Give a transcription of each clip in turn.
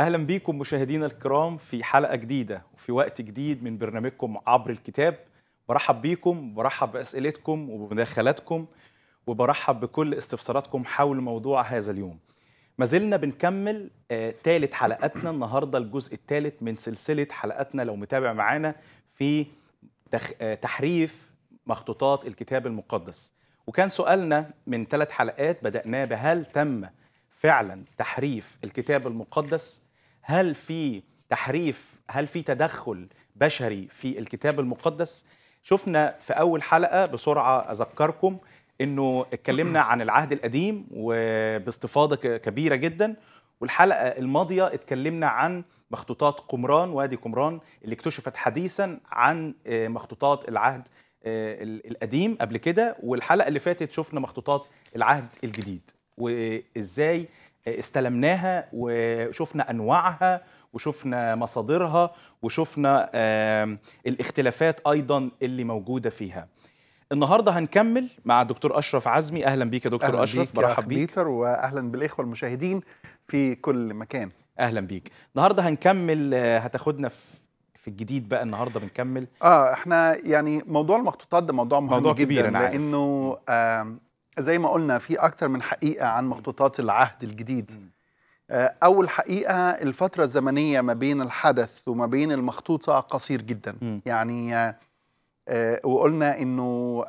اهلا بيكم مشاهدينا الكرام في حلقه جديده وفي وقت جديد من برنامجكم عبر الكتاب برحب بيكم برحب باسئلتكم وبمداخلاتكم وبرحب بكل استفساراتكم حول موضوع هذا اليوم ما زلنا بنكمل ثالث آه حلقاتنا النهارده الجزء الثالث من سلسله حلقاتنا لو متابع معانا في تخ... آه تحريف مخطوطات الكتاب المقدس وكان سؤالنا من ثلاث حلقات بدأناه بهل تم فعلا تحريف الكتاب المقدس هل في تحريف هل في تدخل بشري في الكتاب المقدس شفنا في اول حلقه بسرعه اذكركم انه اتكلمنا عن العهد القديم وباستفاضه كبيره جدا والحلقه الماضيه اتكلمنا عن مخطوطات قمران وادي قمران اللي اكتشفت حديثا عن آه، مخطوطات العهد آه، القديم قبل كده والحلقه اللي فاتت شفنا مخطوطات العهد الجديد وازاي استلمناها وشفنا انواعها وشفنا مصادرها وشفنا الاختلافات ايضا اللي موجوده فيها النهارده هنكمل مع دكتور اشرف عزمي اهلا بيك يا دكتور أهلاً اشرف برحب بيك بيتر واهلا بالاخوه المشاهدين في كل مكان اهلا بيك النهارده هنكمل آه، هتاخدنا في في الجديد بقى النهارده بنكمل اه احنا يعني موضوع المخطوطات ده موضوع مهم موضوع كبير جدا كبير أنا عارف. لانه آه زي ما قلنا في أكتر من حقيقة عن مخطوطات العهد الجديد آه، أول حقيقة الفترة الزمنية ما بين الحدث وما بين المخطوطة قصير جدا يعني آه، آه، وقلنا أنه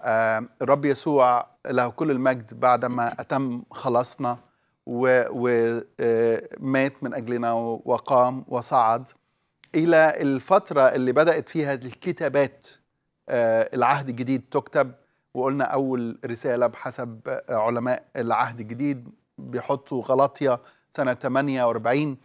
الرب يسوع له كل المجد بعدما أتم خلاصنا ومات من أجلنا وقام وصعد إلى الفترة اللي بدأت فيها الكتابات العهد الجديد تكتب وقلنا أول رسالة بحسب علماء العهد الجديد بيحطوا غلطية سنة 48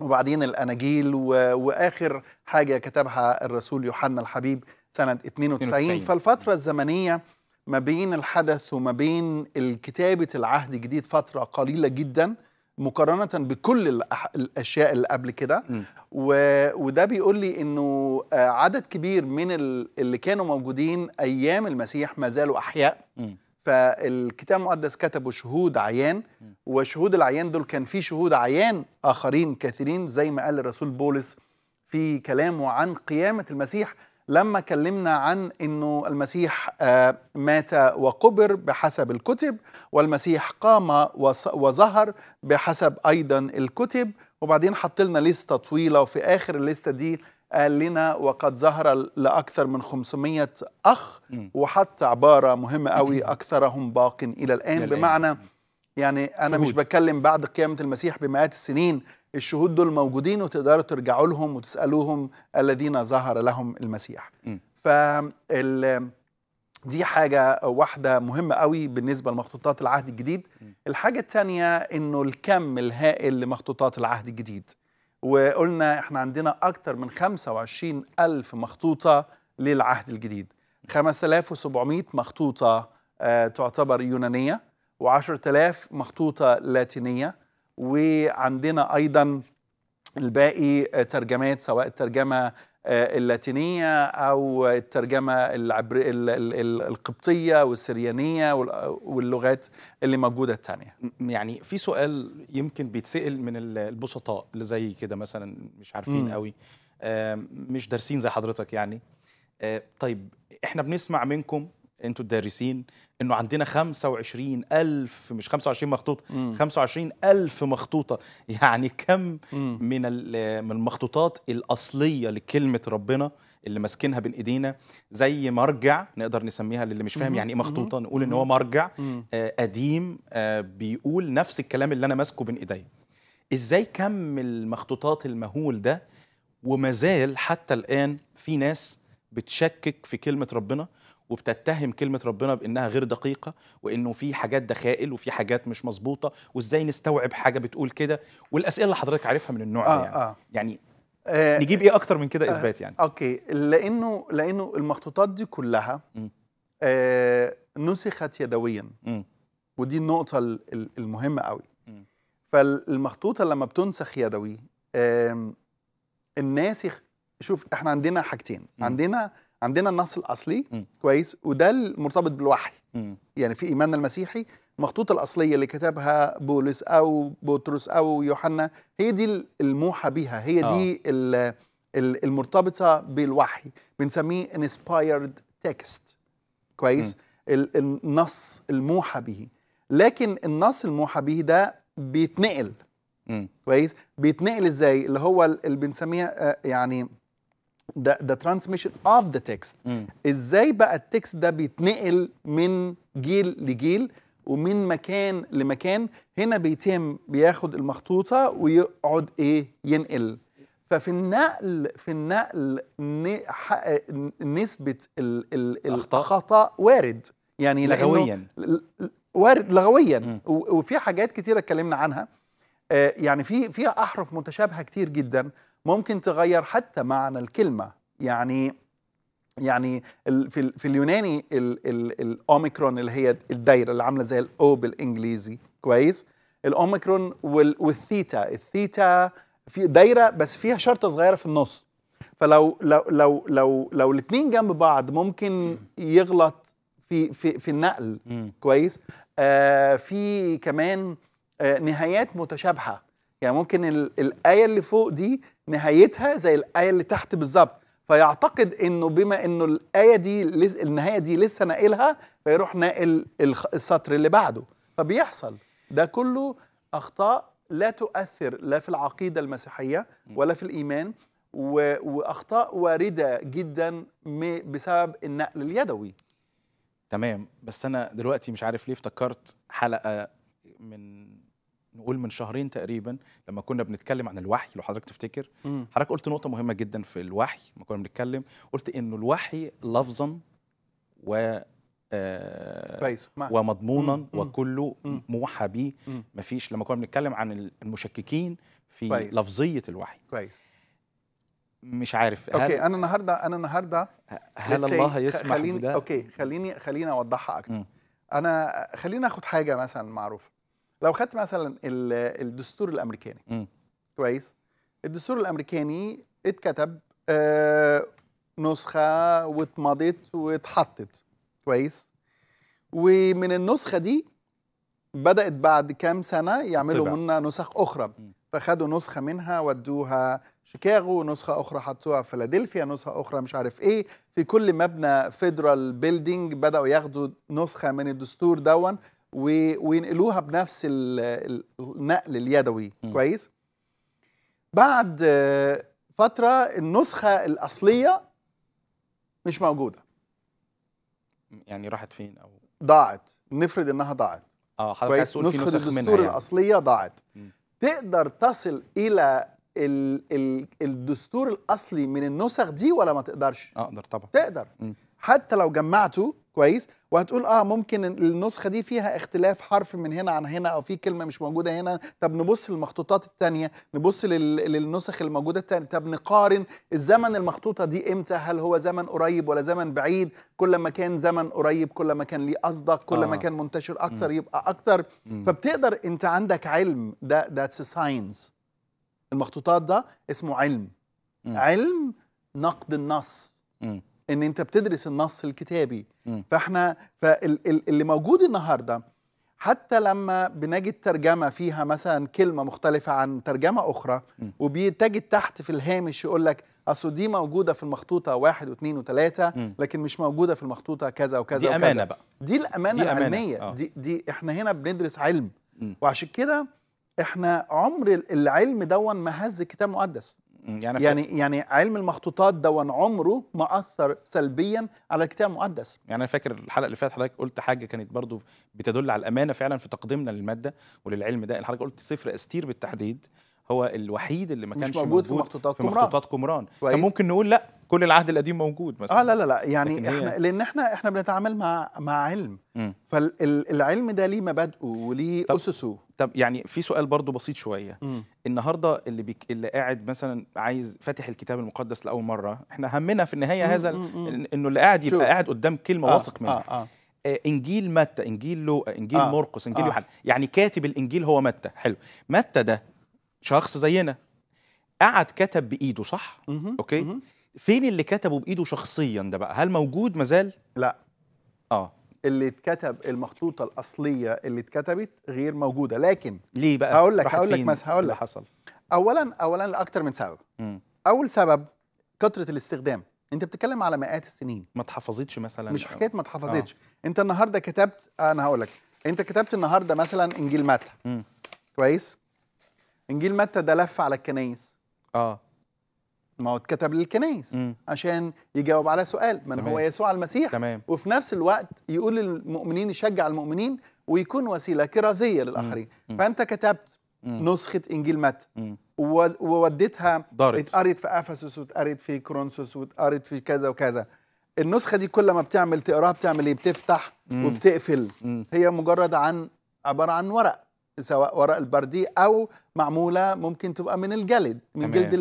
وبعدين الأناجيل وآخر حاجة كتبها الرسول يوحنا الحبيب سنة 92, 92. فالفترة الزمنية ما بين الحدث وما بين كتابة العهد الجديد فترة قليلة جداً مقارنه بكل الاشياء اللي قبل كده وده بيقول لي انه آه، عدد كبير من اللي كانوا موجودين ايام المسيح ما زالوا احياء م. فالكتاب المقدس كتبوا شهود عيان وشهود العيان دول كان في شهود عيان اخرين كثيرين زي ما قال الرسول بولس في كلامه عن قيامه المسيح لما كلمنا عن انه المسيح آه، مات وقبر بحسب الكتب والمسيح قام وظهر بحسب ايضا الكتب وبعدين حط لنا لسته طويله وفي اخر الليسته دي قال لنا وقد ظهر لاكثر من 500 اخ وحط عباره مهمه قوي اكثرهم باق الى الان بمعنى يعني انا مش بتكلم بعد قيامه المسيح بمئات السنين الشهود دول موجودين وتقدروا ترجعوا لهم وتسالوهم الذين ظهر لهم المسيح ف دي حاجة واحدة مهمة قوي بالنسبة لمخطوطات العهد الجديد الحاجة الثانية انه الكم الهائل لمخطوطات العهد الجديد وقلنا احنا عندنا اكتر من 25 ألف مخطوطة للعهد الجديد 5700 مخطوطة آه، تعتبر يونانية و10000 مخطوطة لاتينية وعندنا ايضا الباقي ترجمات سواء الترجمه آه، اللاتينيه او الترجمه العبر... القبطيه والسريانيه واللغات اللي موجوده الثانيه يعني في سؤال يمكن بيتسال من البسطاء اللي زي كده مثلا مش عارفين م. قوي آه، مش دارسين زي حضرتك يعني آه، طيب احنا بنسمع منكم انتوا الدارسين انه عندنا 25 الف مش 25 مخطوطه مم. 25 الف مخطوطه يعني كم من من المخطوطات الاصليه لكلمه ربنا اللي ماسكينها بين ايدينا زي مرجع نقدر نسميها للي مش فاهم يعني ايه مخطوطه نقول ان هو مرجع آه قديم آه بيقول نفس الكلام اللي انا ماسكه بين ايديا ازاي كم المخطوطات المهول ده ومازال حتى الان في ناس بتشكك في كلمه ربنا وبتتهم كلمه ربنا بانها غير دقيقه وانه في حاجات دخائل وفي حاجات مش مظبوطه وازاي نستوعب حاجه بتقول كده والاسئله اللي حضرتك عارفها من النوع آه ده يعني آه. يعني آه نجيب ايه اكتر من كده آه اثبات يعني اوكي لانه لانه المخطوطات دي كلها آه نسخت يدويا ودي النقطه المهمه قوي فالمخطوطه لما بتنسخ يدوي آه الناسخ شوف احنا عندنا حاجتين عندنا عندنا النص الاصلي م. كويس وده المرتبط بالوحي م. يعني في ايماننا المسيحي المخطوطه الاصليه اللي كتبها بولس او بطرس او يوحنا هي دي الموحى بها هي دي آه. المرتبطه بالوحي بنسميه انسبايرد تكست كويس م. النص الموحى به لكن النص الموحى به ده بيتنقل م. كويس بيتنقل ازاي اللي هو اللي بنسميها آه، يعني ده ده ترانسميشن اوف ذا تكست ازاي بقى التكست ده بيتنقل من جيل لجيل ومن مكان لمكان هنا بيتم بياخد المخطوطه ويقعد ايه ينقل ففي النقل في النقل نسبه الخطا وارد يعني لغويا وارد لغويا وفي حاجات كتيره اتكلمنا عنها آه، يعني في في احرف متشابهه كتير جدا ممكن تغير حتى معنى الكلمه يعني يعني في في اليوناني الاوميكرون اللي هي الدايره اللي عامله زي الاو بالانجليزي كويس الاوميكرون والثيتا الثيتا في دايره بس فيها شرطه صغيره في النص فلو لو لو لو لو الاثنين جنب بعض ممكن يغلط في في في النقل كويس آه في كمان آه نهايات متشابهه يعني ممكن الآية اللي فوق دي نهايتها زي الآية اللي تحت بالظبط فيعتقد انه بما انه الايه دي لز... النهايه دي لسه ناقلها فيروح ناقل السطر اللي بعده فبيحصل ده كله اخطاء لا تؤثر لا في العقيده المسيحيه ولا في الايمان و... واخطاء وارده جدا م... بسبب النقل اليدوي تمام بس انا دلوقتي مش عارف ليه افتكرت حلقه من نقول من شهرين تقريبا لما كنا بنتكلم عن الوحي لو حضرتك تفتكر حضرتك قلت نقطه مهمه جدا في الوحي لما كنا بنتكلم قلت انه الوحي لفظا و آه ومضمونا مم. وكله مم. موحى به مفيش لما كنا بنتكلم عن المشككين في كويس. لفظيه الوحي كويس مش عارف هل اوكي انا النهارده انا النهارده هل الله يسمح خليني بده اوكي خليني خليني اوضحها اكتر انا خليني اخد حاجه مثلا معروفه لو خدت مثلا الدستور الامريكاني م. كويس الدستور الامريكاني اتكتب آه، نسخه واتمضت واتحطت كويس ومن النسخه دي بدات بعد كام سنه يعملوا منها نسخ اخرى م. فخدوا نسخه منها ودوها شيكاغو نسخه اخرى حطوها في فيلادلفيا نسخه اخرى مش عارف ايه في كل مبنى فيدرال بيلدينج بداوا ياخدوا نسخه من الدستور دون وينقلوها بنفس النقل اليدوي م. كويس بعد آه، فتره النسخه الاصليه مش موجوده يعني راحت فين او ضاعت نفرض انها ضاعت اه حضرتك عايز تقول في نسخ الدستور منها يعني. الاصليه ضاعت م. تقدر تصل الى ال ال الدستور الاصلي من النسخ دي ولا ما تقدرش اقدر طبعا تقدر م. حتى لو جمعته كويس وهتقول اه ممكن النسخه دي فيها اختلاف حرف من هنا عن هنا او في كلمه مش موجوده هنا طب نبص للمخطوطات الثانيه نبص للنسخ الموجوده الثانيه طب نقارن الزمن المخطوطه دي امتى هل هو زمن قريب ولا زمن بعيد كل ما كان زمن قريب كل ما كان ليه اصدق كل آه. ما كان منتشر اكتر يبقى اكتر فبتقدر انت عندك علم ده ذاتس ساينس المخطوطات ده اسمه علم علم نقد النص ان انت بتدرس النص الكتابي م. فاحنا فاللي موجود النهارده حتى لما بنجد ترجمه فيها مثلا كلمه مختلفه عن ترجمه اخرى وبتجد تحت في الهامش يقول لك اصل دي موجوده في المخطوطه واحد واثنين وثلاثه لكن مش موجوده في المخطوطه كذا وكذا دي وكذا امانه بقى دي الامانه دي العلميه أمانة. آه. دي, دي احنا هنا بندرس علم م. وعشان كده احنا عمر العلم دون ما هز الكتاب المقدس يعني يعني, ف... يعني, يعني علم المخطوطات دون عمره ما اثر سلبيا على الكتاب المقدس يعني انا فاكر الحلقه اللي فاتت حضرتك قلت حاجه كانت برضو بتدل على الامانه فعلا في تقديمنا للماده وللعلم ده حضرتك قلت صفر استير بالتحديد هو الوحيد اللي ما كانش موجود, موجود في مخطوطات في مخطوطات قمران كان ممكن نقول لا كل العهد القديم موجود مثلا اه لا لا لا يعني احنا لان احنا احنا بنتعامل مع مع علم فالعلم ده ليه مبادئه وليه طب اسسه طب يعني في سؤال برضو بسيط شويه مم. النهارده اللي بيك اللي قاعد مثلا عايز فاتح الكتاب المقدس لاول مره احنا همنا في النهايه هذا مم. انه اللي قاعد يبقى شو. قاعد قدام كلمه آه واثق منها آه،, آه آه. انجيل متى انجيل لوقا انجيل آه. مرقس انجيل آه. يوحنا يعني كاتب الانجيل هو متى حلو متى ده شخص زينا قعد كتب بايده صح مه. اوكي مه. فين اللي كتبه بايده شخصيا ده بقى هل موجود مازال لا اه اللي اتكتب المخطوطه الاصليه اللي اتكتبت غير موجوده لكن ليه بقى هقول لك هقول لك بس هقول لك حصل اولا اولا لاكثر من سبب مم. اول سبب كثره الاستخدام انت بتتكلم على مئات السنين ما اتحفظتش مثلا مش حكايه ما اتحفظتش آه. انت النهارده كتبت انا هقول لك انت كتبت النهارده مثلا انجيل متى كويس انجيل متى ده لف على الكنايس اه ما هو اتكتب للكنايس عشان يجاوب على سؤال من تمام. هو يسوع المسيح تمام. وفي نفس الوقت يقول للمؤمنين يشجع المؤمنين ويكون وسيله كرازيه للاخرين مم. فانت كتبت مم. نسخه انجيل متى ووديتها اتقرت في افسس واتقرت في كرونسوس واتقرت في كذا وكذا النسخه دي كل ما بتعمل تقراها بتعمل ايه بتفتح مم. وبتقفل مم. هي مجرد عن عباره عن ورق سواء ورق البردي او معموله ممكن تبقى من الجلد من تمام. جلد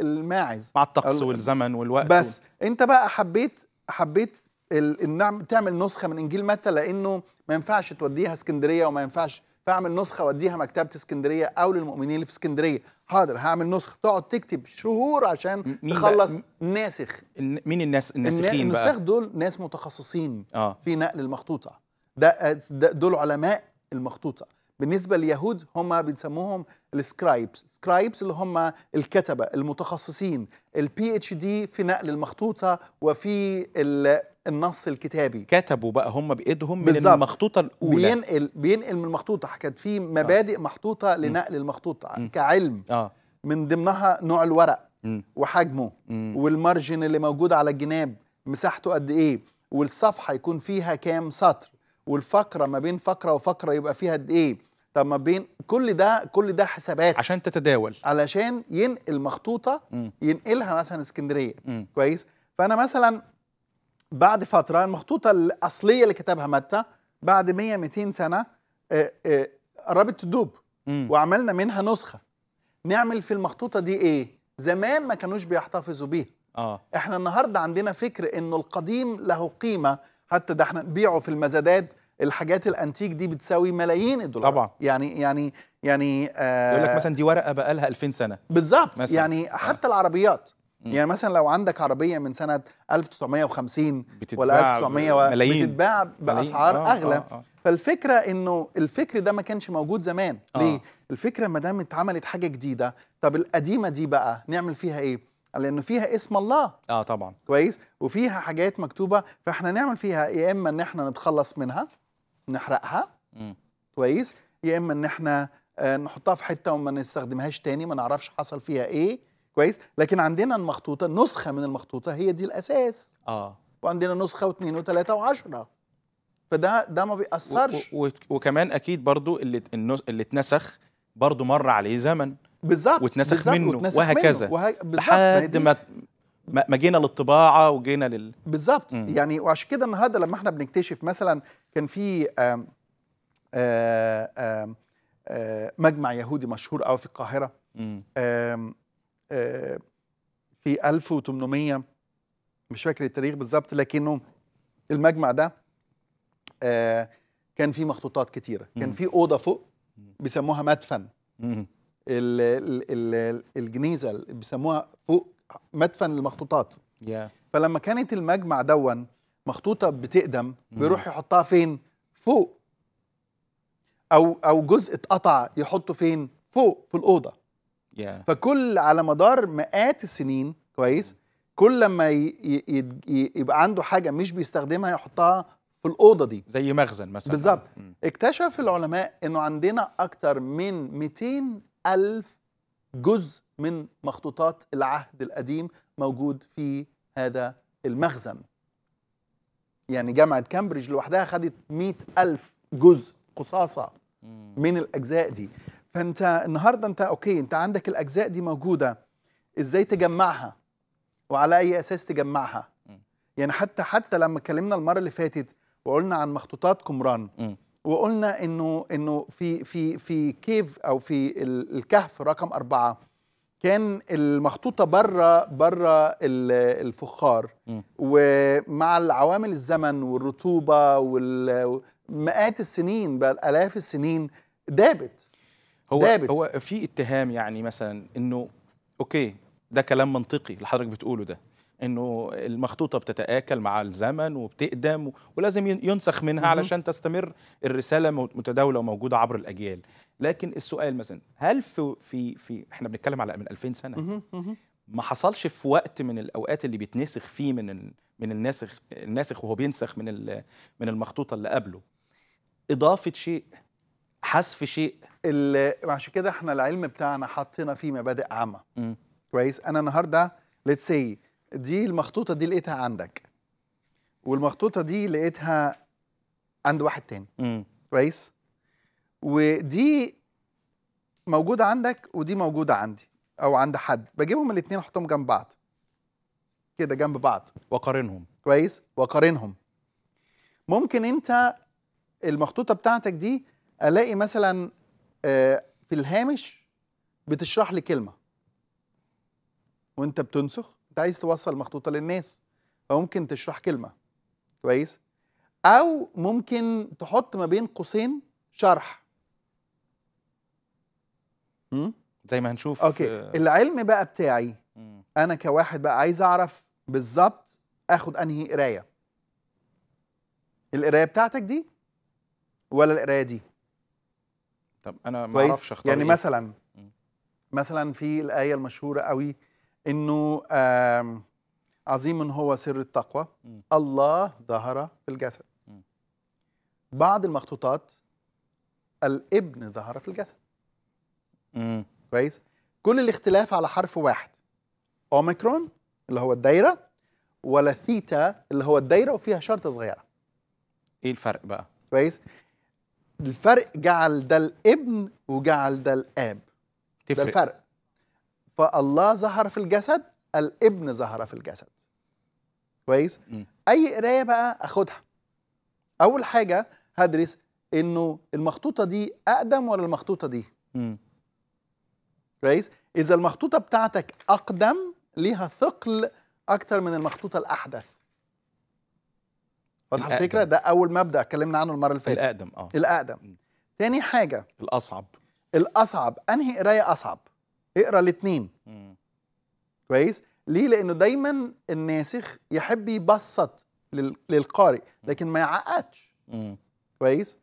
الماعز مع الطقس والزمن والوقت بس و... انت بقى حبيت حبيت النعم تعمل نسخه من انجيل متى لانه ما ينفعش توديها اسكندريه وما ينفعش فاعمل نسخه وديها مكتبه اسكندريه او للمؤمنين اللي في اسكندريه حاضر هعمل نسخه تقعد تكتب شهور عشان تخلص ناسخ مين الناس الناسخين بقى الناسخ دول ناس متخصصين آه. في نقل المخطوطه ده, ده دول علماء المخطوطه بالنسبة لليهود هم بنسموهم السكرايبس سكرايبس اللي هم الكتبة المتخصصين البي اتش دي في نقل المخطوطة وفي النص الكتابي كتبوا بقى هم بايدهم من المخطوطه الاولى بينقل بينقل من المخطوطه كانت في آه. مبادئ آه. محطوطه لنقل المخطوطه م. كعلم آه. من ضمنها نوع الورق م. وحجمه م. والمارجن اللي موجود على الجناب مساحته قد ايه والصفحه يكون فيها كام سطر والفقره ما بين فقره وفقره يبقى فيها قد ايه طب ما بين كل ده كل ده حسابات عشان تتداول علشان ينقل مخطوطه م. ينقلها مثلا اسكندريه م. كويس فانا مثلا بعد فتره المخطوطه الاصليه اللي كتبها متى بعد 100 200 سنه آه، آه، قربت تدوب وعملنا منها نسخه نعمل في المخطوطه دي ايه زمان ما كانوش بيحتفظوا بيها آه. احنا النهارده عندنا فكر انه القديم له قيمه حتى ده احنا نبيعه في المزادات الحاجات الانتيك دي بتساوي ملايين الدولارات طبعا يعني يعني يعني آه يقول لك مثلا دي ورقه بقى لها 2000 سنه بالظبط يعني آه. حتى آه. العربيات يعني مثلا لو عندك عربيه من سنه 1950 ولا 1900 ملايين بتتباع باسعار آه اغلى آه آه. فالفكره انه الفكر ده ما كانش موجود زمان آه. ليه الفكره ما دام اتعملت حاجه جديده طب القديمه دي بقى نعمل فيها ايه لانه فيها اسم الله اه طبعا كويس وفيها حاجات مكتوبه فاحنا نعمل فيها يا اما ان احنا نتخلص منها نحرقها م. كويس يا اما ان احنا آه، نحطها في حته وما نستخدمهاش تاني ما نعرفش حصل فيها ايه كويس لكن عندنا المخطوطه نسخه من المخطوطه هي دي الاساس اه وعندنا نسخه واثنين وثلاثه وعشرة فده ده ما بيأثرش وكمان اكيد برضو اللي اللي اتنسخ برضو مر عليه زمن بالظبط واتنسخ منه وتنسخ وهكذا منه. وه... لحد ما ما جينا للطباعه وجينا لل بالظبط يعني وعشان كده النهارده لما احنا بنكتشف مثلا كان في آم آه، آم آم آه، مجمع يهودي مشهور قوي في القاهره آه، في 1800 مش فاكر التاريخ بالظبط لكنه المجمع ده كان في مخطوطات كتيره كان في اوضه فوق بيسموها مدفن الجنيزه اللي بيسموها فوق مدفن المخطوطات yeah. فلما كانت المجمع دون مخطوطه بتقدم بيروح يحطها فين فوق او او جزء اتقطع يحطه فين فوق في الاوضه yeah. فكل على مدار مئات السنين كويس كل لما يبقى عنده حاجه مش بيستخدمها يحطها في الاوضه دي زي مخزن مثلا بالظبط اكتشف العلماء انه عندنا اكتر من 200 ألف جزء من مخطوطات العهد القديم موجود في هذا المخزن يعني جامعة كامبريدج لوحدها خدت مئة ألف جزء قصاصة من الأجزاء دي فأنت النهاردة أنت أوكي أنت عندك الأجزاء دي موجودة إزاي تجمعها وعلى أي أساس تجمعها يعني حتى حتى لما اتكلمنا المرة اللي فاتت وقلنا عن مخطوطات قمران وقلنا انه انه في في في كيف او في الكهف رقم أربعة كان المخطوطه بره بره الفخار ومع العوامل الزمن والرطوبه ومئات السنين بل الاف السنين دابت هو دابت. هو في اتهام يعني مثلا انه اوكي ده كلام منطقي اللي حضرتك بتقوله ده انه المخطوطه بتتاكل مع الزمن وبتقدم ولازم ينسخ منها علشان تستمر الرساله متداوله وموجوده عبر الاجيال لكن السؤال مثلا هل في في, في احنا بنتكلم على من 2000 سنه ما حصلش في وقت من الاوقات اللي بيتنسخ فيه من من الناسخ الناسخ وهو بينسخ من من المخطوطه اللي قبله اضافه شيء حذف شيء عشان كده احنا العلم بتاعنا حطينا فيه مبادئ عامه كويس انا النهارده ليتس سي دي المخطوطه دي لقيتها عندك والمخطوطه دي لقيتها عند واحد تاني كويس ودي موجوده عندك ودي موجوده عندي او عند حد بجيبهم الاتنين احطهم جنب بعض كده جنب بعض وقارنهم كويس وقارنهم ممكن انت المخطوطه بتاعتك دي الاقي مثلا آه، في الهامش بتشرح لي كلمه وانت بتنسخ انت عايز توصل مخطوطه للناس فممكن تشرح كلمه كويس او ممكن تحط ما بين قوسين شرح م? زي ما هنشوف اوكي آه العلم بقى بتاعي م. انا كواحد بقى عايز اعرف بالظبط اخد انهي قرايه القرايه بتاعتك دي ولا القرايه دي طب انا ما اعرفش اختار يعني إيه؟ مثلا م. مثلا في الايه المشهوره قوي انه عظيم هو سر التقوى الله ظهر في الجسد بعض المخطوطات الابن ظهر في الجسد كويس كل الاختلاف على حرف واحد اوميكرون اللي هو الدايره ولا ثيتا اللي هو الدايره وفيها شرطه صغيره ايه الفرق بقى كويس الفرق جعل ده الابن وجعل ده الاب تفرق. ده الفرق فالله ظهر في الجسد الابن ظهر في الجسد كويس اي قرايه بقى اخدها اول حاجه هدرس انه المخطوطه دي اقدم ولا المخطوطه دي كويس اذا المخطوطه بتاعتك اقدم ليها ثقل اكتر من المخطوطه الاحدث واضحه الفكره ده اول مبدا اتكلمنا عنه المره اللي فاتت الاقدم اه الاقدم تاني حاجه الاصعب الاصعب انهي قرايه اصعب اقرا الاثنين كويس ليه لانه دايما الناسخ يحب يبسط للقارئ لكن ما يعقدش كويس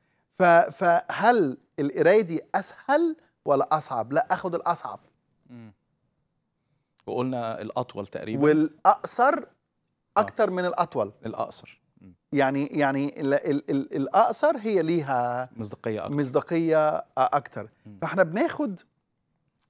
فهل القرايه دي اسهل ولا اصعب لا اخد الاصعب وقلنا الاطول تقريبا والاقصر آه. اكتر آه. من الاطول الاقصر يعني يعني الاقصر هي ليها مصداقيه اكتر مصداقيه اكتر فاحنا بناخد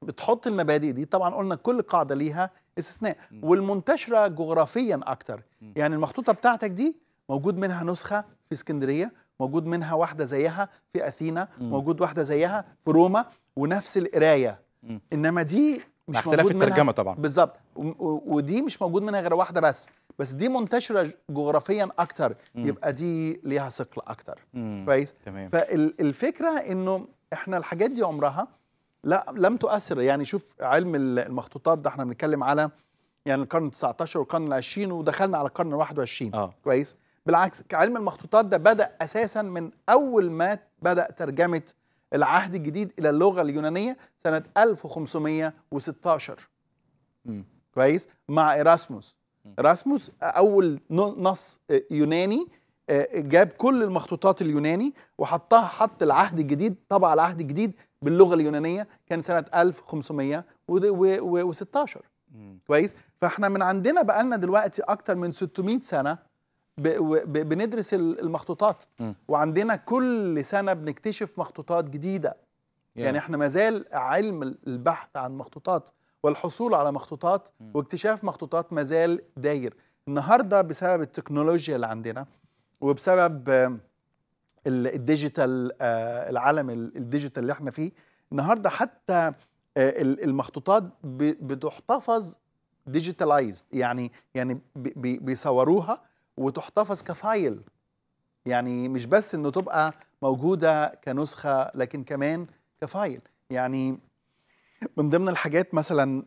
بتحط المبادئ دي طبعا قلنا كل قاعده ليها استثناء والمنتشره جغرافيا اكتر يعني المخطوطه بتاعتك دي موجود منها نسخه في اسكندريه موجود منها واحده زيها في اثينا موجود واحده زيها في روما ونفس القرايه انما دي مش اختلاف موجود الترجمه منها طبعا بالظبط ودي مش موجود منها غير واحده بس بس دي منتشره جغرافيا اكتر مم. يبقى دي ليها ثقل اكتر كويس فالفكره انه احنا الحاجات دي عمرها لا لم تؤثر يعني شوف علم المخطوطات ده احنا بنتكلم على يعني القرن 19 والقرن ال 20 ودخلنا على القرن ال 21 آه. كويس بالعكس علم المخطوطات ده بدا اساسا من اول ما بدا ترجمه العهد الجديد الى اللغه اليونانيه سنه 1516 م. كويس مع ايراسموس ايراسموس اول نص آه، يوناني آه، جاب كل المخطوطات اليوناني وحطها حط العهد الجديد طبع العهد الجديد باللغه اليونانيه كان سنه 1516 كويس فاحنا من عندنا بقى لنا دلوقتي اكتر من 600 سنه ب ب بندرس المخطوطات وعندنا كل سنه بنكتشف مخطوطات جديده يعني احنا مازال علم البحث عن مخطوطات والحصول على مخطوطات واكتشاف مخطوطات مازال داير النهارده بسبب التكنولوجيا اللي عندنا وبسبب الديجيتال آه، العالم الديجيتال اللي احنا فيه النهارده حتى آه، المخطوطات بتحتفظ ديجيتالايزد يعني يعني بيصوروها وتحتفظ كفايل يعني مش بس انه تبقى موجوده كنسخه لكن كمان كفايل يعني من ضمن الحاجات مثلا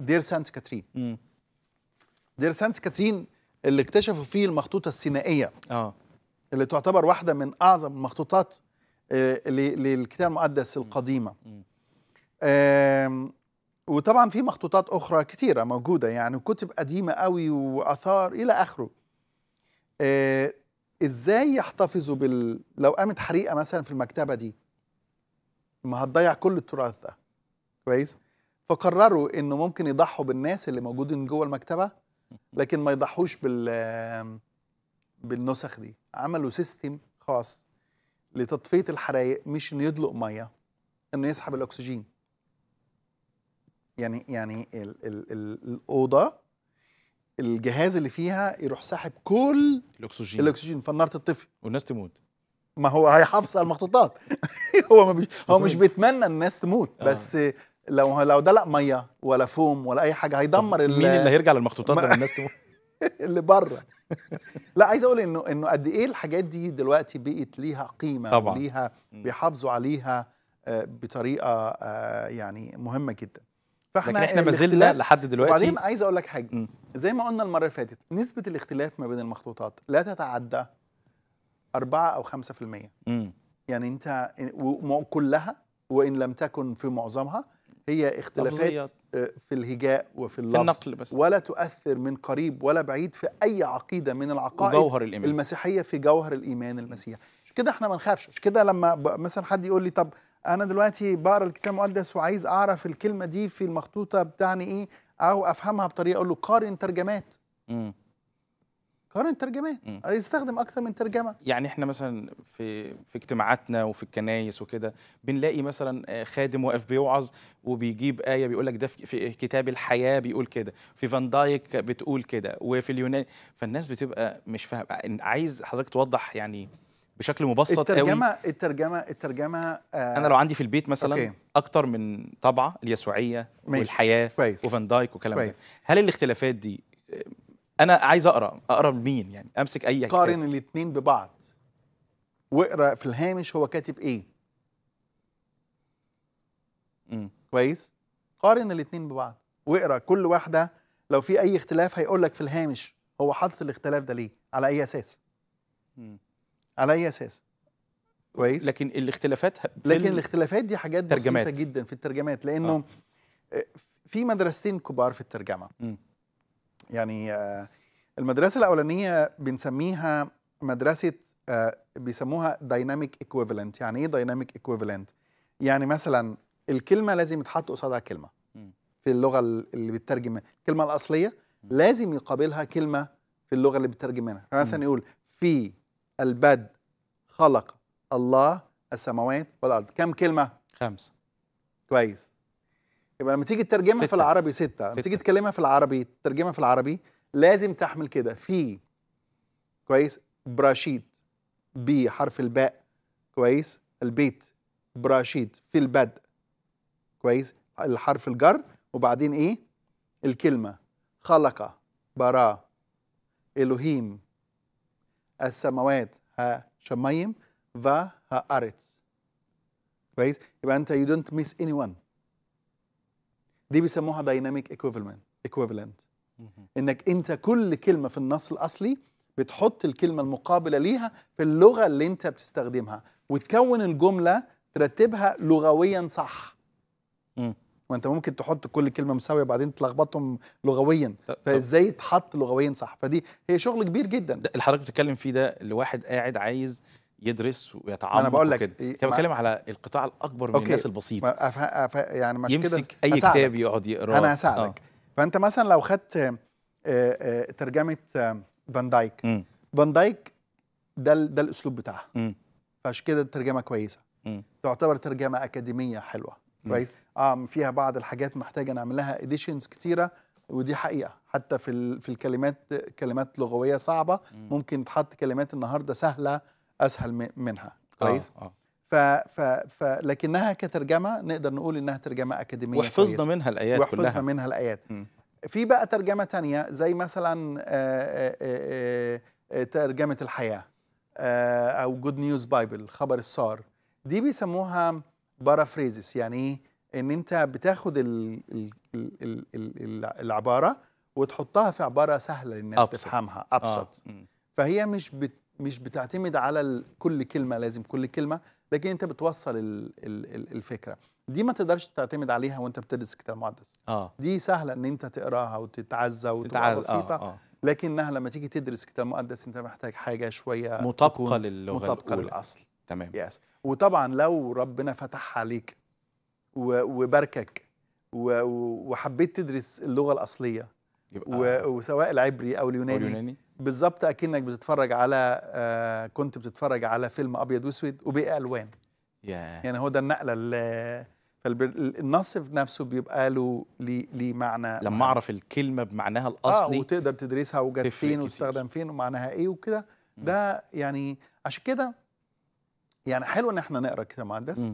دير سانت كاترين دير سانت كاترين اللي اكتشفوا فيه المخطوطه السينائيه اه اللي تعتبر واحدة من أعظم المخطوطات آه، للكتاب المقدس القديمة وطبعا في مخطوطات أخرى كتيرة موجودة يعني كتب قديمة قوي وأثار إلى آخره آه، إزاي يحتفظوا بال... لو قامت حريقة مثلا في المكتبة دي ما هتضيع كل التراث ده كويس فقرروا انه ممكن يضحوا بالناس اللي موجودين جوه المكتبه لكن ما يضحوش بال بالنسخ دي عملوا سيستم خاص لتطفيه الحرايق مش انه يدلق ميه انه يسحب الاكسجين يعني يعني الـ الـ الـ الاوضه الجهاز اللي فيها يروح ساحب كل الاكسجين الاكسجين فالنار تطفي والناس تموت ما هو هيحافظ على المخطوطات هو ما بيش هو مش بيتمنى الناس تموت آه. بس لو لو دلق ميه ولا فوم ولا اي حاجه هيدمر مين اللي هيرجع للمخطوطات لما الناس تموت اللي بره لا عايز اقول انه انه قد ايه الحاجات دي دلوقتي بقت ليها قيمه طبعا ليها بيحافظوا عليها آه، بطريقه آه، يعني مهمه جدا فاحنا لكن احنا ما زلنا لحد دلوقتي وبعدين عايز اقول لك حاجه زي ما قلنا المره اللي فاتت نسبه الاختلاف ما بين المخطوطات لا تتعدى 4 او 5% يعني انت كلها وان لم تكن في معظمها هي اختلافات آه، في الهجاء وفي اللفظ في النقل بس. ولا تؤثر من قريب ولا بعيد في أي عقيدة من العقائد جوهر الإيمان. المسيحية في جوهر الإيمان المسيحي كده احنا ما نخافش مش كده لما مثلا حد يقول لي طب انا دلوقتي بقرا الكتاب المقدس وعايز اعرف الكلمه دي في المخطوطه بتعني ايه او افهمها بطريقه اقول له قارن ترجمات مم. قارن الترجمات يستخدم اكثر من ترجمه يعني احنا مثلا في في اجتماعاتنا وفي الكنايس وكده بنلاقي مثلا آه، خادم واقف بيوعظ وبيجيب ايه بيقول لك ده في كتاب الحياه بيقول كده في فان دايك بتقول كده وفي اليونان فالناس بتبقى مش فاهمه عايز حضرتك توضح يعني بشكل مبسط الترجمة قوي الترجمه الترجمه آه انا لو عندي في البيت مثلا أوكي. اكتر من طبعه اليسوعيه والحياه كويس. وفان دايك وكلام كويس. ده هل الاختلافات دي انا عايز اقرا اقرا لمين يعني امسك اي قارن الاثنين ببعض واقرا في الهامش هو كاتب ايه مم. كويس قارن الاثنين ببعض واقرا كل واحده لو في اي اختلاف هيقول لك في الهامش هو حاطط الاختلاف ده ليه على اي اساس مم. على اي اساس كويس لكن الاختلافات لكن الاختلافات دي حاجات بسيطه جدا في الترجمات لانه آه. آه. في مدرستين كبار في الترجمه م. يعني آه، المدرسه الاولانيه بنسميها مدرسه آه، بيسموها دايناميك ايكويفالنت يعني ايه دايناميك ايكويفالنت يعني مثلا الكلمه لازم يتحط قصادها كلمه في اللغه اللي بتترجم الكلمه الاصليه لازم يقابلها كلمه في اللغه اللي بتترجم منها يعني مثلا يقول في البدء خلق الله السماوات والارض كم كلمه خمسه كويس يبقى لما تيجي تترجمها في العربي ستة لما تيجي تكلمها في العربي تترجمها في العربي لازم تحمل كده في كويس براشيد بي حرف الباء كويس البيت براشيد في البدء كويس الحرف الجر وبعدين ايه الكلمه خلق برا الوهيم السماوات ها شميم و ها أرت كويس يبقى انت you don't miss anyone دي بيسموها دايناميك ايكويفالنت ايكويفالنت انك انت كل كلمه في النص الاصلي بتحط الكلمه المقابله ليها في اللغه اللي انت بتستخدمها وتكون الجمله ترتبها لغويا صح مم. وانت ممكن تحط كل كلمه مساويه بعدين تلخبطهم لغويا فازاي تحط لغويا صح فدي هي شغل كبير جدا اللي حضرتك بتتكلم فيه ده لواحد قاعد عايز يدرس ويتعمق انا بقول لك إيه، كان بتكلم على القطاع الاكبر من أوكي. الناس البسيطه أف... أف... يعني مش يمسك كده اي أساعدك. كتاب يقعد يقراه انا هساعدك آه. فانت مثلا لو خدت آه، آه، ترجمه آه، فان دايك فان دايك ده ده الاسلوب بتاعها فعشان كده الترجمه كويسه م. تعتبر ترجمه اكاديميه حلوه كويس اه فيها بعض الحاجات محتاجه نعمل لها اديشنز كتيره ودي حقيقه حتى في في الكلمات كلمات لغويه صعبه ممكن تحط كلمات النهارده سهله اسهل منها كويس آه آه. ف ف ف لكنها كترجمه نقدر نقول انها ترجمه اكاديميه وحفظنا كويسة. منها الايات وحفظنا كلها وحفظنا منها الايات م. في بقى ترجمه تانية زي مثلا آآ آه، آآ آه، آآ آه، ترجمه الحياه او جود نيوز بايبل خبر السار دي بيسموها بارافريزس يعني ايه ان انت بتاخد الـ الـ الـ الـ العباره وتحطها في عباره سهله للناس أبسط. تفهمها ابسط آه. فهي مش بت مش بتعتمد على كل كلمه لازم كل كلمه لكن انت بتوصل الـ الـ الفكره دي ما تقدرش تعتمد عليها وانت بتدرس الكتاب المقدس اه دي سهله ان انت تقراها وتتعزى وتبقى آه، بسيطه آه آه. لكنها لما تيجي تدرس كتاب مقدس انت محتاج حاجه شويه مطابقه للغه مطابقه الأولى. للاصل تمام يس وطبعا لو ربنا فتح عليك وباركك وحبيت تدرس اللغه الاصليه يبقى وسواء العبري او اليوناني, أو اليوناني. بالظبط اكنك بتتفرج على آه، كنت بتتفرج على فيلم ابيض واسود وبالوان yeah. يعني هو ده النقله النص فالنص نفسه بيبقى له ليه معنى لما اعرف الكلمه بمعناها الاصلي اه وتقدر تدرسها وجت فين واستخدم فين ومعناها ايه وكده ده يعني عشان كده يعني حلو ان احنا نقرا كتاب مقدس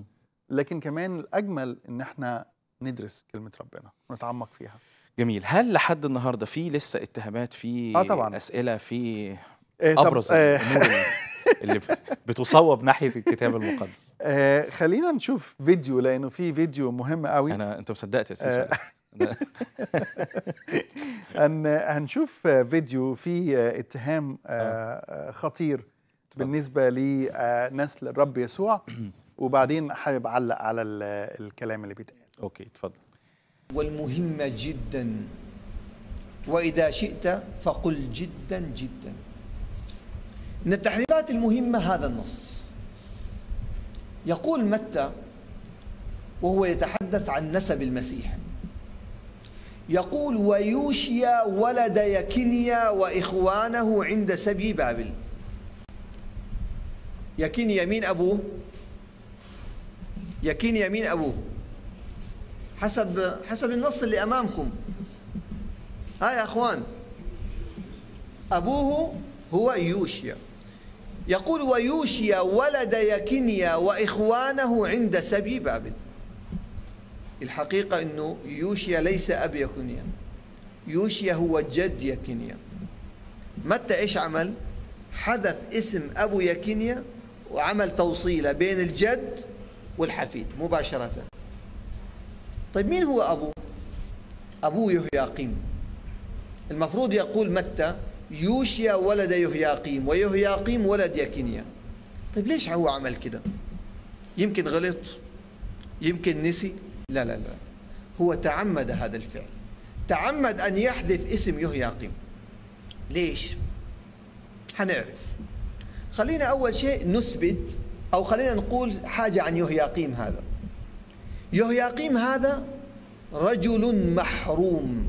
لكن كمان الاجمل ان احنا ندرس كلمه ربنا ونتعمق فيها جميل هل لحد النهارده في لسه اتهامات في آه طبعًا. اسئله في آه، ابرز آه الامور اللي بتصوب ناحيه الكتاب المقدس آه خلينا نشوف فيديو لانه في فيديو مهم قوي انا انت مصدقت يا استاذ أن آه. هنشوف فيديو فيه اتهام آه، خطير بالنسبة لنسل الرب يسوع وبعدين حابب أعلق على الكلام اللي بيتقال أوكي اتفضل والمهمة جدا وإذا شئت فقل جدا جدا من التحريمات المهمة هذا النص يقول متى وهو يتحدث عن نسب المسيح يقول ويوشيا ولد يكنيا وإخوانه عند سبي بابل يكنيا مين أبوه يكنيا مين أبوه حسب حسب النص اللي امامكم ها يا اخوان ابوه هو يوشيا يقول ويوشيا ولد يكنيا واخوانه عند سبي بابل الحقيقه انه يوشيا ليس اب يكنيا يوشيا هو جد يكنيا متى ايش عمل حذف اسم ابو يكنيا وعمل توصيله بين الجد والحفيد مباشره طيب مين هو أبوه أبوه يهياقيم المفروض يقول متى يوشيا ولد يهياقيم ويهياقيم ولد يكينيا طيب ليش هو عمل كده يمكن غلط يمكن نسي لا لا لا هو تعمد هذا الفعل تعمد أن يحذف اسم يهياقيم ليش هنعرف خلينا أول شيء نثبت أو خلينا نقول حاجة عن يهياقيم هذا يهياقيم هذا رجل محروم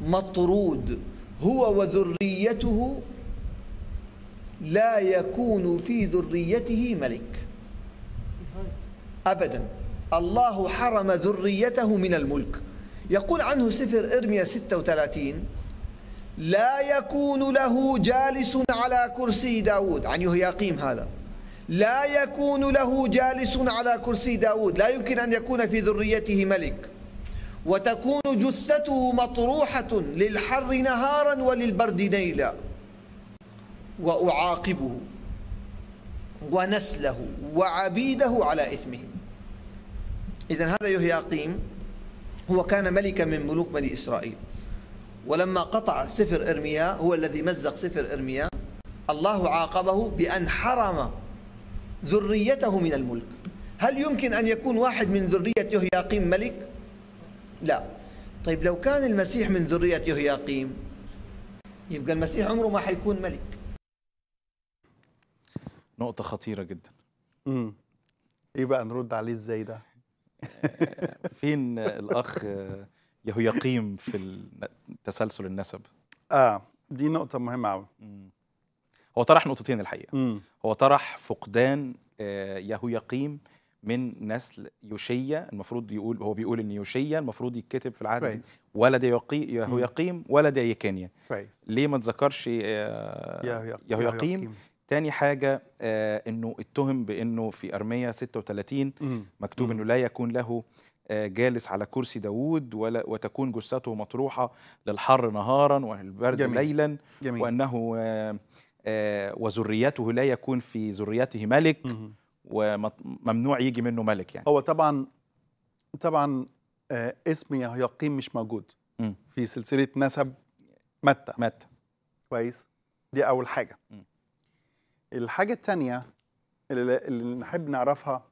مطرود هو وذريته لا يكون في ذريته ملك أبدا الله حرم ذريته من الملك يقول عنه سفر إرميا 36 لا يكون له جالس على كرسي داود عن يعني يهياقيم هذا لا يكون له جالس على كرسي داود لا يمكن أن يكون في ذريته ملك وتكون جثته مطروحة للحر نهارا وللبرد نيلا وأعاقبه ونسله وعبيده على إثمهم إذا هذا يهياقيم هو كان ملكا من ملوك بني إسرائيل ولما قطع سفر إرمياء هو الذي مزق سفر إرمياء الله عاقبه بأن حرم ذريته من الملك هل يمكن أن يكون واحد من ذرية يهياقيم ملك؟ لا طيب لو كان المسيح من ذرية يهياقيم يبقى المسيح عمره ما حيكون ملك نقطة خطيرة جدا امم ايه بقى نرد عليه ازاي ده؟ فين الأخ يهياقيم في تسلسل النسب؟ اه دي نقطة مهمة أوي هو طرح نقطتين الحقيقه مم. هو طرح فقدان آه، يهوياقيم من نسل يوشيا المفروض يقول هو بيقول ان يوشيا المفروض يتكتب في العهد كويس ولد يهوياقيم ولد يكنيا كويس ليه ما تذكرش آه، يهوياقيم تاني حاجة آه انه اتهم بانه في ارمية 36 مم. مكتوب مم. انه لا يكون له آه جالس على كرسي داوود ولا وتكون جثته مطروحة للحر نهارا والبرد جميل. ليلا جميل. وانه آه آه، وذريته لا يكون في ذريته ملك وممنوع يجي منه ملك يعني هو طبعا طبعا آه، اسم يهيقين مش موجود في سلسله نسب متى متى كويس دي اول حاجه الحاجه الثانيه اللي, اللي نحب نعرفها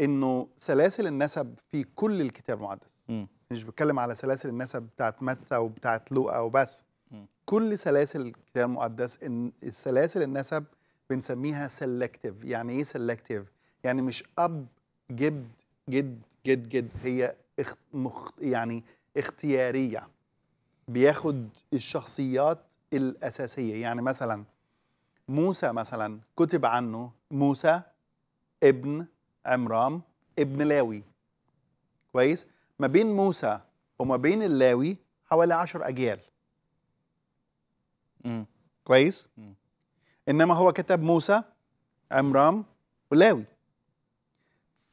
انه سلاسل النسب في كل الكتاب المقدس مش بتكلم على سلاسل النسب بتاعت متى وبتاعت لوقا وبس كل سلاسل الكتاب المقدس ان السلاسل النسب بنسميها سلكتيف يعني ايه سلكتيف يعني مش اب جد جد جد جد هي اخت مخت يعني اختياريه بياخد الشخصيات الاساسيه يعني مثلا موسى مثلا كتب عنه موسى ابن عمرام ابن لاوي كويس ما بين موسى وما بين اللاوي حوالي عشر اجيال كويس مم. انما هو كتب موسى عمران ولاوي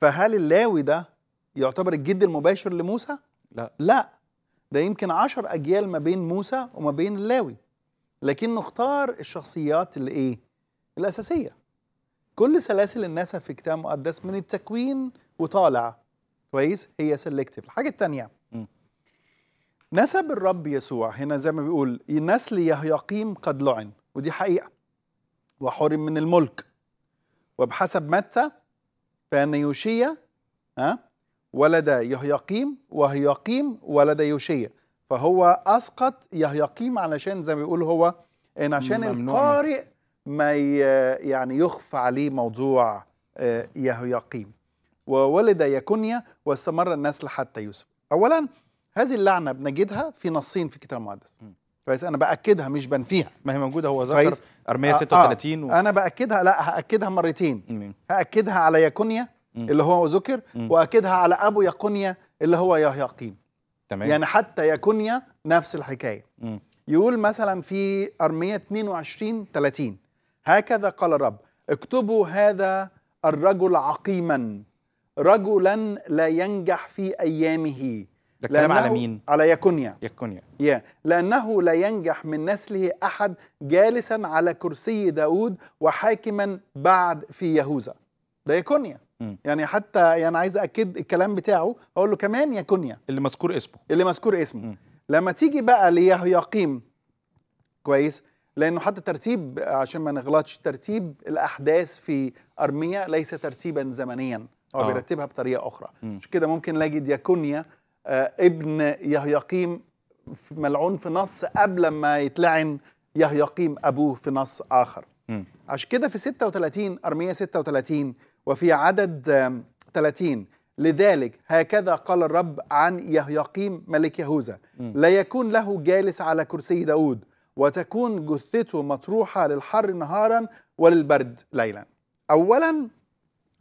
فهل اللاوي ده يعتبر الجد المباشر لموسى لا لا ده يمكن عشر اجيال ما بين موسى وما بين اللاوي لكن نختار الشخصيات اللي ايه الاساسيه كل سلاسل الناس في كتاب مقدس من التكوين وطالع كويس هي سلكتيف الحاجه الثانيه نسب الرب يسوع هنا زي ما بيقول نسل يهيقيم قد لعن ودي حقيقة وحرم من الملك وبحسب متى فأن يوشيا ها ولد يهيقيم وهيقيم ولد يوشيا فهو أسقط يهيقيم علشان زي ما بيقول هو إن عشان القارئ ما يعني يخفى عليه موضوع آه، يهيقيم وولد يكونيا واستمر النسل حتى يوسف أولا هذه اللعنه بنجدها في نصين في الكتاب المقدس كويس انا باكدها مش بنفيها ما هي موجوده هو ذكر ارميه 36 آه. آه. و... انا باكدها لا هاكدها مرتين مم. هاكدها على يكونيا اللي هو ذكر واكدها على ابو يكونيا اللي هو يهيقين تمام يعني حتى يكونيا نفس الحكايه مم. يقول مثلا في ارميه 22 30 هكذا قال الرب اكتبوا هذا الرجل عقيما رجلا لا ينجح في ايامه كلام على مين؟ على يكونيا يكونيا يا لأنه لا ينجح من نسله أحد جالسا على كرسي داود وحاكما بعد في يهوذا ده يكونيا يعني حتى يعني عايز أكد الكلام بتاعه أقول له كمان يكونيا اللي مذكور اسمه اللي مذكور اسمه م. لما تيجي بقى يقيم كويس لانه حتى ترتيب عشان ما نغلطش ترتيب الاحداث في ارميا ليس ترتيبا زمنيا هو آه. بيرتبها بطريقه اخرى عشان كده ممكن نجد يكونيا آه، ابن يهيقيم ملعون في نص قبل ما يتلعن يهيقيم أبوه في نص آخر م. عشان كده في 36 أرمية 36 وفي عدد 30 لذلك هكذا قال الرب عن يهيقيم ملك يهوذا لا يكون له جالس على كرسي داود وتكون جثته مطروحة للحر نهارا وللبرد ليلا أولا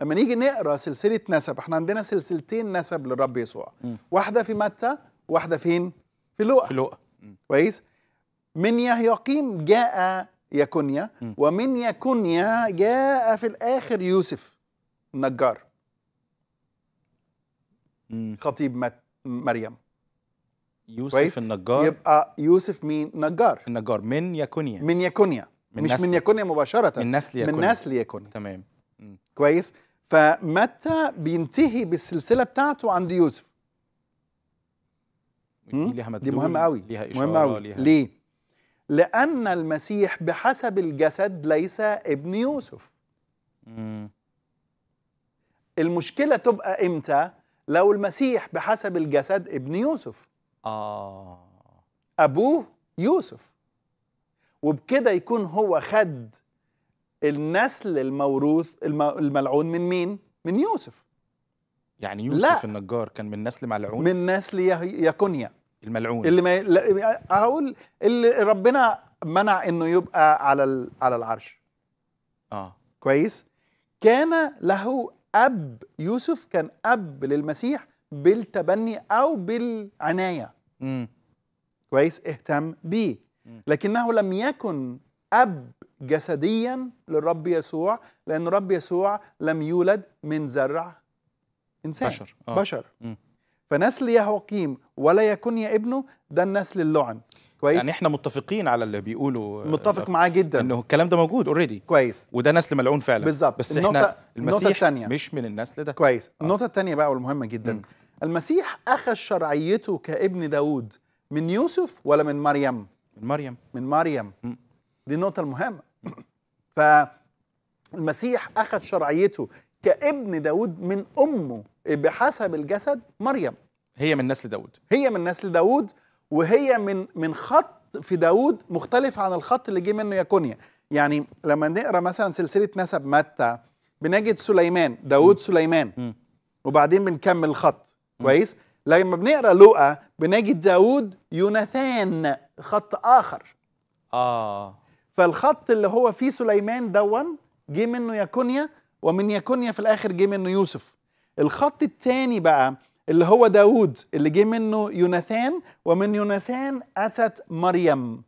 لما نيجي نقرا سلسله نسب احنا عندنا سلسلتين نسب للرب يسوع م. واحده في متى واحده فين في لوقا في لوقا كويس من يهيقيم جاء يكونيا ومن يكونيا جاء في الاخر يوسف النجار خطيب مريم يوسف كويس؟ النجار يبقى يوسف مين نجار النجار من يكونيا من يكونيا من مش نسل. من يكونيا مباشره من نسل يكونيا من نسل يكونيا تمام كويس فمتى بينتهي بالسلسله بتاعته عند يوسف دي ليها دي مهمه قوي ليها اشاره مهمة قوي. ليها ليه لان المسيح بحسب الجسد ليس ابن يوسف مم. المشكله تبقى امتى لو المسيح بحسب الجسد ابن يوسف اه ابوه يوسف وبكده يكون هو خد النسل الموروث الملعون من مين؟ من يوسف يعني يوسف لا. النجار كان من نسل ملعون من نسل يكونيا الملعون اللي ما لا اللي ربنا منع انه يبقى على على العرش اه كويس كان له اب يوسف كان اب للمسيح بالتبني او بالعنايه امم كويس اهتم بيه لكنه لم يكن أب جسديا للرب يسوع لأن الرب يسوع لم يولد من زرع إنسان بشر, آه. بشر. فنسل يهوقيم ولا يكن ابنه ده النسل اللعن كويس يعني احنا متفقين على اللي بيقوله آه، متفق معاه جدا انه الكلام ده موجود اوريدي كويس وده نسل ملعون فعلا بالظبط بس النقطة احنا المسيح النقطة التانية. مش من النسل ده كويس آه. النقطه الثانيه بقى والمهمه جدا م. المسيح اخذ شرعيته كابن داوود من يوسف ولا من مريم من مريم من مريم م. دي النقطة المهمة فالمسيح أخذ شرعيته كابن داود من أمه بحسب الجسد مريم هي من نسل داود هي من نسل داود وهي من من خط في داود مختلف عن الخط اللي جه منه يكونيا يعني لما نقرا مثلا سلسله نسب متى بنجد سليمان داود م. سليمان م. وبعدين بنكمل الخط كويس لما بنقرا لوقا بنجد داود يوناثان خط اخر اه فالخط اللي هو فيه سليمان دون جه منه يكونيا ومن يكونيا في الاخر جه منه يوسف الخط الثاني بقى اللي هو داود اللي جه منه يوناثان ومن يوناثان اتت مريم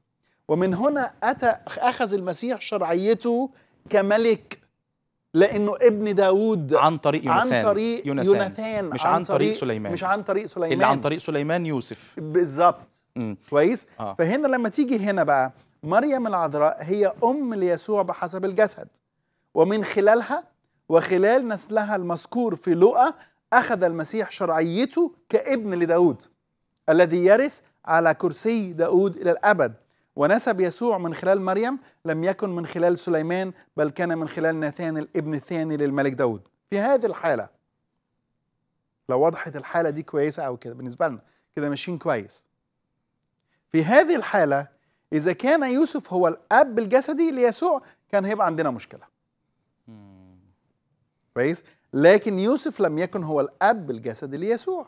ومن هنا اتى اخذ المسيح شرعيته كملك لانه ابن داود عن طريق يوناثان عن طريق يوناثان, يوناثان مش عن, عن طريق, طريق سليمان مش عن طريق سليمان اللي عن طريق سليمان يوسف بالظبط كويس آه. فهنا لما تيجي هنا بقى مريم العذراء هي أم ليسوع بحسب الجسد ومن خلالها وخلال نسلها المذكور في لؤى أخذ المسيح شرعيته كابن لداود الذي يرث على كرسي داود إلى الأبد ونسب يسوع من خلال مريم لم يكن من خلال سليمان بل كان من خلال ناثان الابن الثاني للملك داود في هذه الحالة لو وضحت الحالة دي كويسة أو كده بالنسبة لنا كده ماشيين كويس في هذه الحالة إذا كان يوسف هو الأب الجسدي ليسوع كان هيبقى عندنا مشكلة كويس لكن يوسف لم يكن هو الأب الجسدي ليسوع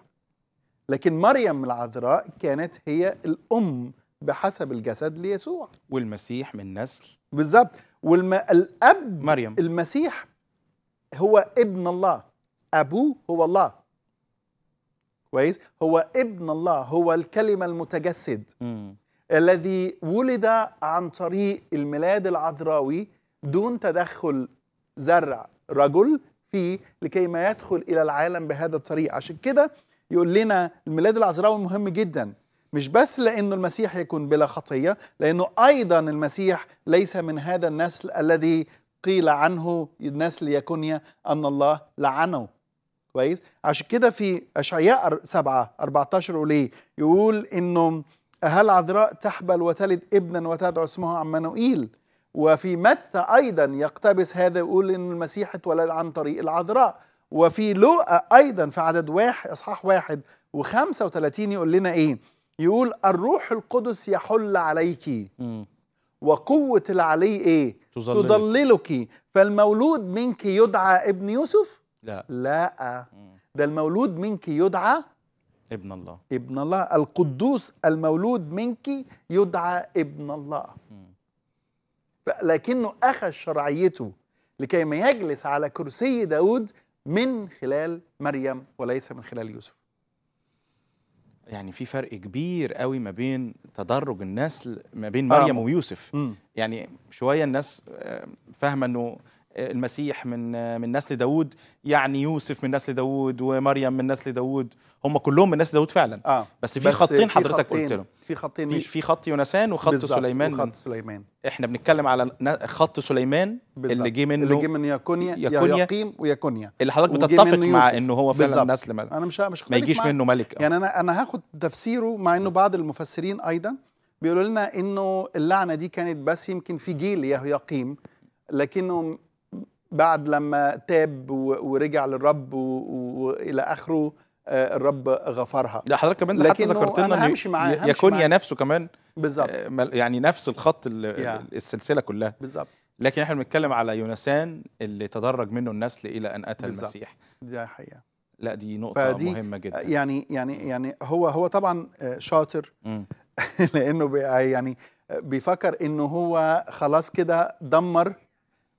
لكن مريم العذراء كانت هي الأم بحسب الجسد ليسوع والمسيح من نسل بالظبط والأب مريم المسيح هو ابن الله أبوه هو الله كويس هو ابن الله هو الكلمة المتجسد م. الذي ولد عن طريق الميلاد العذراوي دون تدخل زرع رجل فيه لكي ما يدخل الى العالم بهذا الطريق عشان كده يقول لنا الميلاد العذراوي مهم جدا مش بس لانه المسيح يكون بلا خطيه لانه ايضا المسيح ليس من هذا النسل الذي قيل عنه النسل يكونيا ان الله لعنه كويس عشان كده في اشعياء 7 14 وليه يقول انه هل عذراء تحبل وتلد ابنا وتدعو اسمه عمانوئيل وفي متى أيضا يقتبس هذا يقول أن المسيح اتولد عن طريق العذراء وفي لوقا أيضا في عدد واحد إصحاح واحد و35 يقول لنا إيه يقول الروح القدس يحل عليك وقوة العلي إيه تضللك. تضللك فالمولود منك يدعى ابن يوسف لا لا ده المولود منك يدعى ابن الله ابن الله القدوس المولود منك يدعى ابن الله لكنه أخذ شرعيته لكي ما يجلس على كرسي داود من خلال مريم وليس من خلال يوسف يعني في فرق كبير قوي ما بين تدرج النسل ما بين آه. مريم آه. ويوسف م. يعني شويه الناس آه، فاهمه انه المسيح من من نسل داوود يعني يوسف من نسل داوود ومريم من نسل داوود هم كلهم من نسل داوود فعلا آه. بس في بس خطين حضرتك قلت لهم في خطين في, في خط يونسان وخط بالزبط. سليمان وخط سليمان احنا بنتكلم على خط سليمان بالزبط. اللي جه منه اللي جه من يكونيا يكونيا يقيم ويكونيا اللي حضرتك بتتفق مع انه هو فعلا بالزبط. نسل ملك انا مش مش ما يجيش منه ملك أو. آه. يعني انا انا هاخد تفسيره مع انه بعض المفسرين ايضا بيقولوا لنا انه اللعنه دي كانت بس يمكن في جيل يهوياقيم لكنه بعد لما تاب ورجع للرب والى اخره آه، الرب غفرها ده حضرتك كمان زي حتى ذكرت لنا يكون يا نفسه كمان بالظبط آه، يعني نفس الخط السلسله كلها بالظبط لكن احنا بنتكلم على يونسان اللي تدرج منه النسل الى ان اتى بالزبط. المسيح دي حقيقه لا دي نقطه فدي مهمه جدا يعني يعني يعني هو هو طبعا آه، شاطر لانه يعني بيفكر انه هو خلاص كده دمر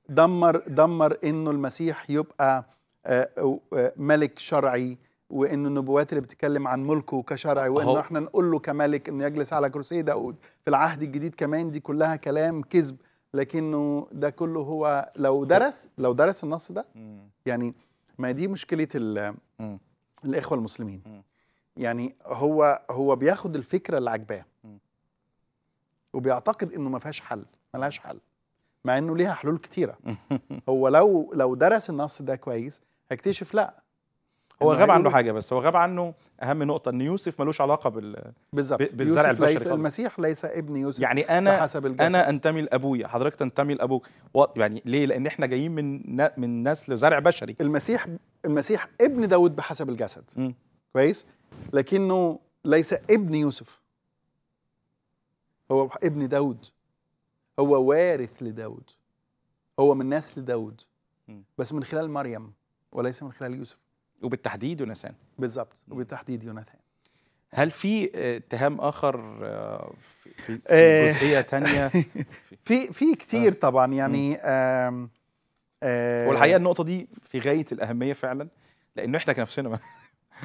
دمر دمر انه المسيح يبقى آه، آه، ملك شرعي وانه النبوات اللي بتتكلم عن ملكه كشرعي وانه احنا نقول له كملك انه يجلس على كرسي داود في العهد الجديد كمان دي كلها كلام كذب لكنه ده كله هو لو درس لو درس النص ده يعني ما دي مشكله الاخوه المسلمين يعني هو هو بياخد الفكره اللي عجباه وبيعتقد انه ما فيهاش حل ملهاش حل مع انه ليها حلول كتيره هو لو لو درس النص ده كويس هيكتشف لا هو غاب عنه حاجه بس هو غاب عنه اهم نقطه ان يوسف ملوش علاقه بال بالزرع يوسف ليس خالص. المسيح ليس ابن يوسف يعني انا حسب انا انتمي لابويا حضرتك تنتمي لابوك يعني ليه لان احنا جايين من نا من نسل زرع بشري المسيح المسيح ابن داود بحسب الجسد م. كويس لكنه ليس ابن يوسف هو ابن داود هو وارث لداود هو من نسل لداود بس من خلال مريم وليس من خلال يوسف وبالتحديد يوناثان بالظبط وبالتحديد يوناثان هل في اتهام اخر آه، في, في إيه. جزئيه ثانيه في في كتير آه. طبعا يعني آم آم آه، والحقيقه النقطه دي في غايه الاهميه فعلا لانه احنا كنفسنا ما,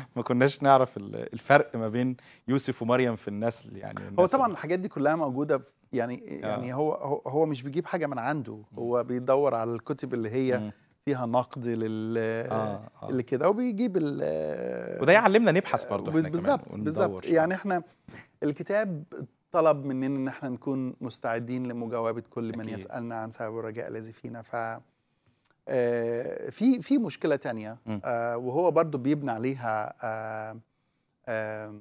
ما كناش نعرف الفرق ما بين يوسف ومريم في النسل يعني هو طبعا الحاجات دي كلها موجوده يعني, يعني آه. يعني هو هو مش بيجيب حاجه من عنده هو بيدور على الكتب اللي هي فيها نقد لل آه آه. اللي كده وبيجيب وده يعلمنا نبحث برضه بالظبط بالظبط يعني احنا الكتاب طلب مننا ان احنا نكون مستعدين لمجاوبه كل أكيد. من أكيد. يسالنا عن سبب الرجاء الذي فينا ف آه، في في مشكله تانية آه وهو برضه بيبنى عليها آه آه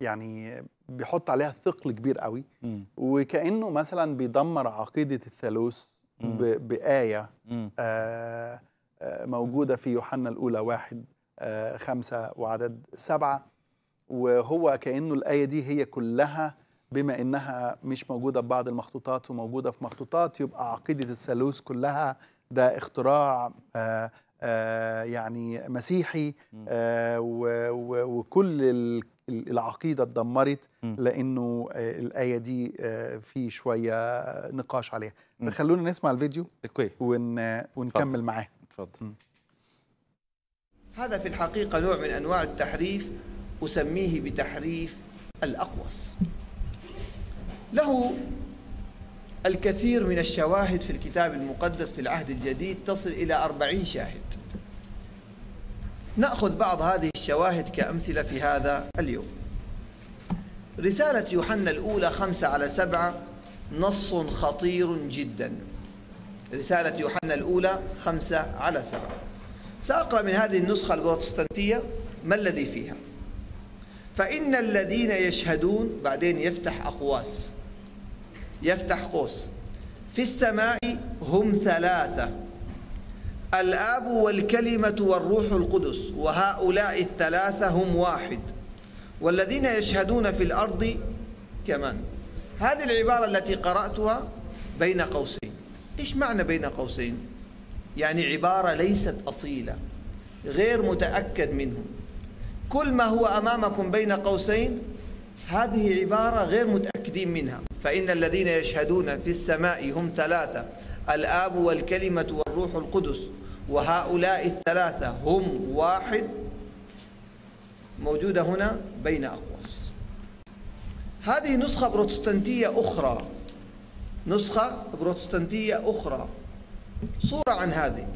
يعني بيحط عليها ثقل كبير قوي م. وكانه مثلا بيدمر عقيده الثالوث بايه آه،, آه موجوده في يوحنا الاولى واحد آه خمسه وعدد سبعه وهو كانه الايه دي هي كلها بما انها مش موجوده في بعض المخطوطات وموجوده في مخطوطات يبقى عقيده الثالوث كلها ده اختراع آه آه يعني مسيحي آه وكل العقيده اتدمرت لانه آه، الايه دي آه، في شويه نقاش عليها خلونا نسمع الفيديو اوكي ون... ونكمل معاه اتفضل هذا في الحقيقه نوع من انواع التحريف اسميه بتحريف الاقوس له الكثير من الشواهد في الكتاب المقدس في العهد الجديد تصل إلى أربعين شاهد نأخذ بعض هذه الشواهد كأمثلة في هذا اليوم رسالة يوحنا الأولى خمسة على سبعة نص خطير جدا رسالة يوحنا الأولى خمسة على سبعة سأقرأ من هذه النسخة البروتستانتية ما الذي فيها فإن الذين يشهدون بعدين يفتح أقواس يفتح قوس في السماء هم ثلاثة الآب والكلمة والروح القدس وهؤلاء الثلاثة هم واحد والذين يشهدون في الأرض كمان هذه العبارة التي قرأتها بين قوسين إيش معنى بين قوسين؟ يعني عبارة ليست أصيلة غير متأكد منه كل ما هو أمامكم بين قوسين هذه عبارة غير متأكدين منها فإن الذين يشهدون في السماء هم ثلاثة الآب والكلمة والروح القدس وهؤلاء الثلاثة هم واحد موجودة هنا بين أقواس هذه نسخة بروتستانتية أخرى نسخة بروتستانتية أخرى صورة عن هذه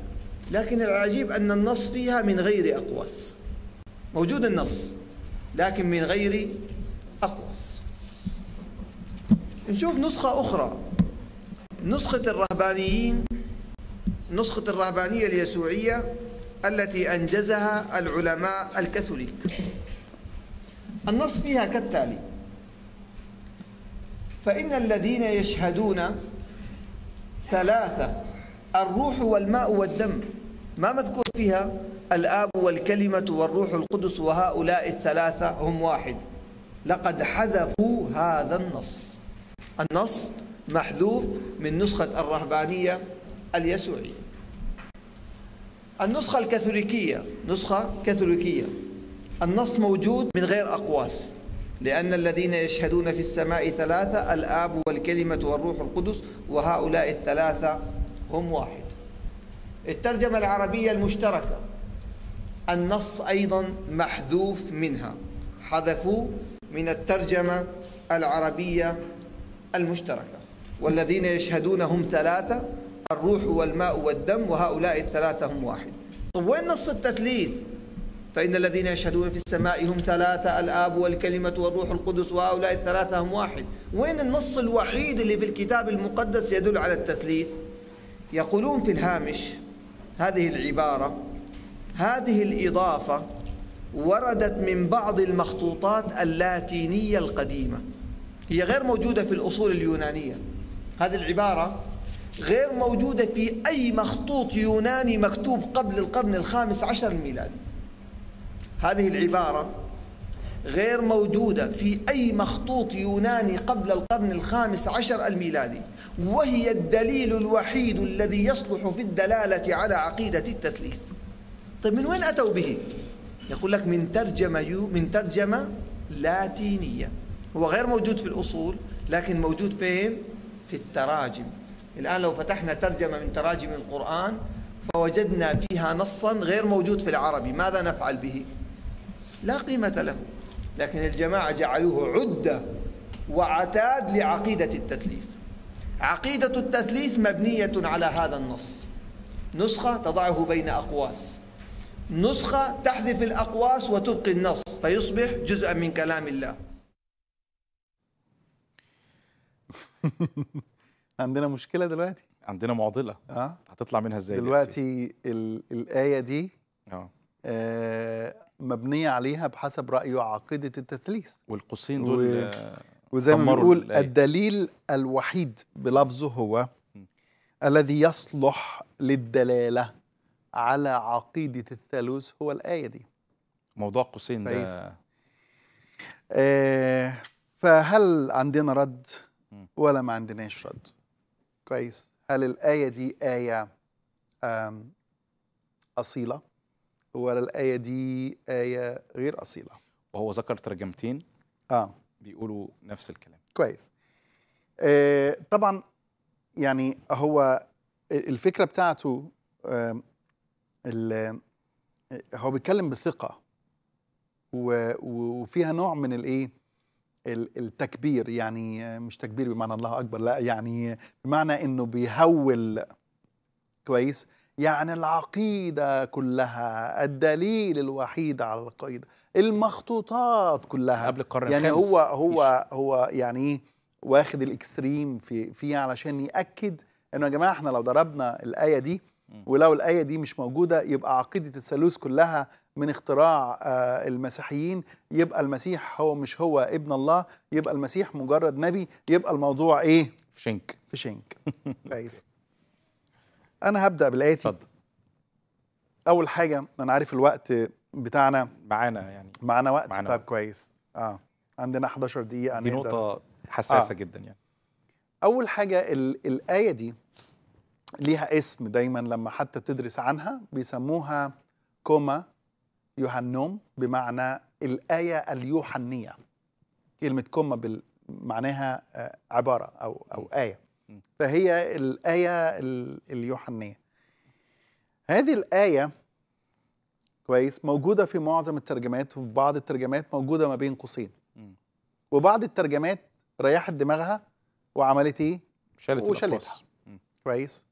لكن العجيب أن النص فيها من غير أقواس موجود النص لكن من غير أقواس نشوف نسخة أخرى نسخة الرهبانيين نسخة الرهبانية اليسوعية التي أنجزها العلماء الكاثوليك النص فيها كالتالي فإن الذين يشهدون ثلاثة الروح والماء والدم ما مذكور فيها الآب والكلمة والروح القدس وهؤلاء الثلاثة هم واحد لقد حذفوا هذا النص النص محذوف من نسخة الرهبانية اليسوعية النسخة الكاثوليكية نسخة كاثوليكية النص موجود من غير أقواس لأن الذين يشهدون في السماء ثلاثة الآب والكلمة والروح القدس وهؤلاء الثلاثة هم واحد الترجمة العربية المشتركة النص أيضا محذوف منها حذفوه من الترجمة العربية المشتركة والذين يشهدون هم ثلاثة الروح والماء والدم وهؤلاء الثلاثة هم واحد طب وين نص التثليث فإن الذين يشهدون في السماء هم ثلاثة الآب والكلمة والروح القدس وهؤلاء الثلاثة هم واحد وين النص الوحيد اللي في الكتاب المقدس يدل على التثليث يقولون في الهامش هذه العبارة هذه الإضافة وردت من بعض المخطوطات اللاتينية القديمة هي غير موجودة في الأصول اليونانية هذه العبارة غير موجودة في أي مخطوط يوناني مكتوب قبل القرن الخامس عشر الميلادي هذه العبارة غير موجودة في أي مخطوط يوناني قبل القرن الخامس عشر الميلادي وهي الدليل الوحيد الذي يصلح في الدلالة على عقيدة التثليث طيب من وين أتوا به؟ يقول لك من ترجمة يو من ترجمة لاتينية هو غير موجود في الأصول لكن موجود فين؟ في التراجم الآن لو فتحنا ترجمة من تراجم القرآن فوجدنا فيها نصا غير موجود في العربي ماذا نفعل به لا قيمة له لكن الجماعة جعلوه عدة وعتاد لعقيدة التثليث عقيدة التثليث مبنية على هذا النص نسخة تضعه بين أقواس نسخة تحذف الأقواس وتبقي النص فيصبح جزءا من كلام الله عندنا مشكله دلوقتي عندنا معضله اه هتطلع منها ازاي دلوقتي الايه دي اه, آه مبنيه عليها بحسب رايه عقيده التثليث والقوسين دول و... آه، وزي ما بنقول الدليل الوحيد بلفظه هو م. الذي يصلح للدلاله على عقيده الثالوث هو الايه دي موضوع قوسين ده آه فهل عندنا رد ولا ما عندناش رد كويس هل الآية دي آية أصيلة ولا الآية دي آية غير أصيلة وهو ذكر ترجمتين آه بيقولوا نفس الكلام كويس آه طبعا يعني هو الفكرة بتاعته آه هو بيتكلم بثقة وفيها نوع من الايه التكبير يعني مش تكبير بمعنى الله اكبر لا يعني بمعنى انه بيهول كويس يعني العقيده كلها الدليل الوحيد على القيد المخطوطات كلها قبل القرن يعني الخامس. هو هو هو يعني إيه، واخد الاكستريم في فيه علشان ياكد انه يا جماعه احنا لو ضربنا الايه دي ولو الايه دي مش موجوده يبقى عقيده الثالوث كلها من اختراع آه، المسيحيين يبقى المسيح هو مش هو ابن الله يبقى المسيح مجرد نبي يبقى الموضوع ايه في شنك في شنك كويس انا هبدا بالاتي اتفضل اول حاجه انا عارف الوقت بتاعنا معانا يعني معانا وقت معنا طب وقت. كويس اه عندنا 11 دقيقه دي نقطه حساسه آه. جدا يعني اول حاجه الايه دي ليها اسم دايما لما حتى تدرس عنها بيسموها كوما يوحنوم بمعنى الآية اليوحنية كلمة كم معناها آه، عبارة أو أو آية فهي الآية اليوحنية هذه الآية كويس موجودة في معظم الترجمات وفي بعض الترجمات موجودة ما بين قوسين وبعض الترجمات ريحت دماغها وعملت ايه؟ شالت وشالتها كويس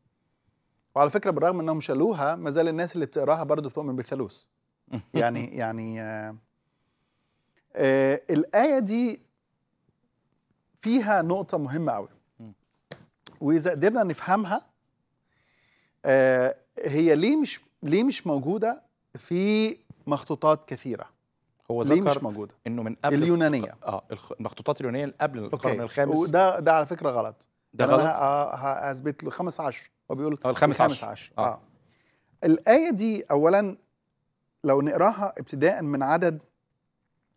وعلى فكرة بالرغم انهم شالوها ما زال الناس اللي بتقراها برضو بتؤمن بالثالوث يعني يعني آه آه الآية دي فيها نقطة مهمة قوي وإذا قدرنا نفهمها آه هي ليه مش ليه مش موجودة في مخطوطات كثيرة هو ذكر ليه مش موجودة انه من قبل اليونانية اه المخطوطات اليونانية قبل القرن الخامس وده ده على فكرة غلط ده يعني غلط هثبت له 15 هو بيقول آه، الخامس عشر الخامس عشر, عشر. آه. اه الآية دي أولا لو نقراها ابتداء من عدد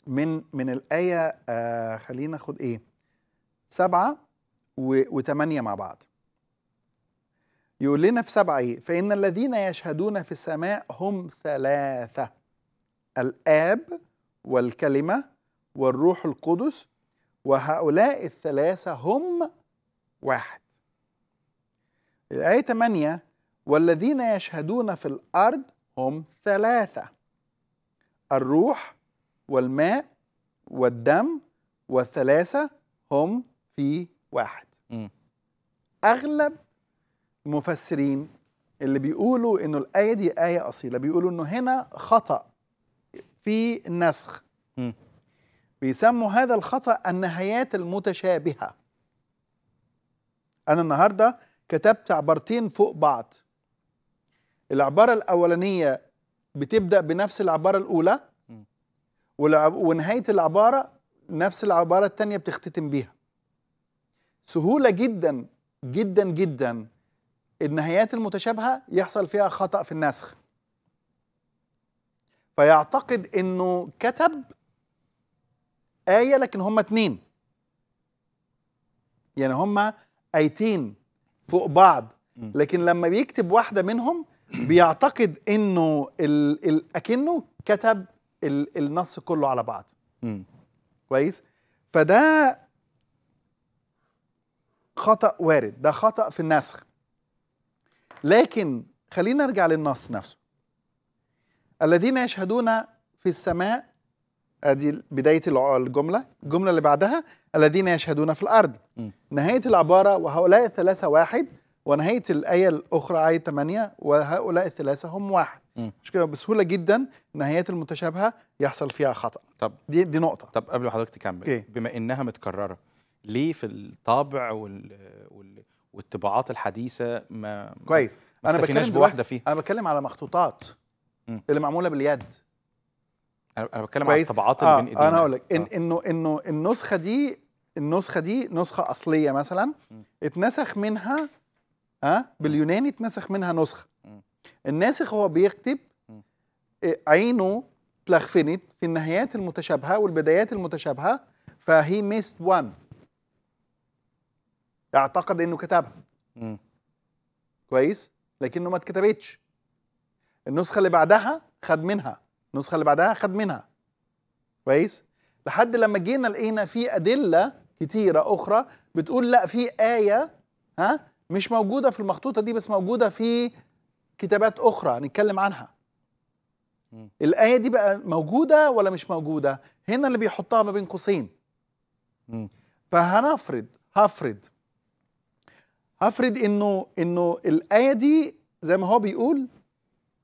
من من الآية آه خلينا ناخد إيه؟ سبعة وثمانية مع بعض. يقول لنا في سبعة إيه؟ فإن الذين يشهدون في السماء هم ثلاثة الآب والكلمة والروح القدس وهؤلاء الثلاثة هم واحد. الآية 8 والذين يشهدون في الأرض هم ثلاثة الروح والماء والدم والثلاثة هم في واحد م. أغلب المفسرين اللي بيقولوا إنه الآية دي آية أصيلة بيقولوا إنه هنا خطأ في النسخ م. بيسموا هذا الخطأ النهايات المتشابهة أنا النهاردة كتبت عبارتين فوق بعض العبارة الأولانية بتبدا بنفس العباره الاولى ونهايه العباره نفس العباره الثانيه بتختتم بيها سهوله جدا جدا جدا النهايات المتشابهه يحصل فيها خطا في النسخ فيعتقد انه كتب ايه لكن هما اتنين يعني هما ايتين فوق بعض لكن لما بيكتب واحده منهم بيعتقد انه ال ال اكنه كتب ال النص كله على بعض م. كويس فده خطا وارد ده خطا في النسخ لكن خلينا نرجع للنص نفسه الذين يشهدون في السماء ادي بدايه الجمله الجمله اللي بعدها الذين يشهدون في الارض م. نهايه العباره وهؤلاء الثلاثه واحد ونهايه الايه الاخرى ايه 8 وهؤلاء الثلاثه هم واحد مش كده بسهوله جدا النهايات المتشابهه يحصل فيها خطا طب دي دي نقطه طب قبل ما حضرتك تكمل إيه؟ بما انها متكرره ليه في الطابع وال... وال... والطباعات الحديثه ما كويس ما انا بتكلم بواحده فيها انا بتكلم على مخطوطات مم. اللي معموله باليد انا بتكلم على الطباعات اللي آه بين ايدينا انا هقول لك آه. انه انه النسخه دي النسخه دي نسخه اصليه مثلا اتنسخ منها اه باليوناني اتنسخ منها نسخه الناسخ هو بيكتب آه، عينه اتلخفنت في النهايات المتشابهه والبدايات المتشابهه فهي ميست وان اعتقد انه كتبها كويس لكنه ما اتكتبتش النسخه اللي بعدها خد منها النسخه اللي بعدها خد منها كويس لحد لما جينا لقينا في ادله كتيره اخرى بتقول لا في ايه ها مش موجوده في المخطوطه دي بس موجوده في كتابات اخرى هنتكلم عنها م. الايه دي بقى موجوده ولا مش موجوده هنا اللي بيحطها ما بين قوسين فهنفرض هفرض هفرض انه انه الايه دي زي ما هو بيقول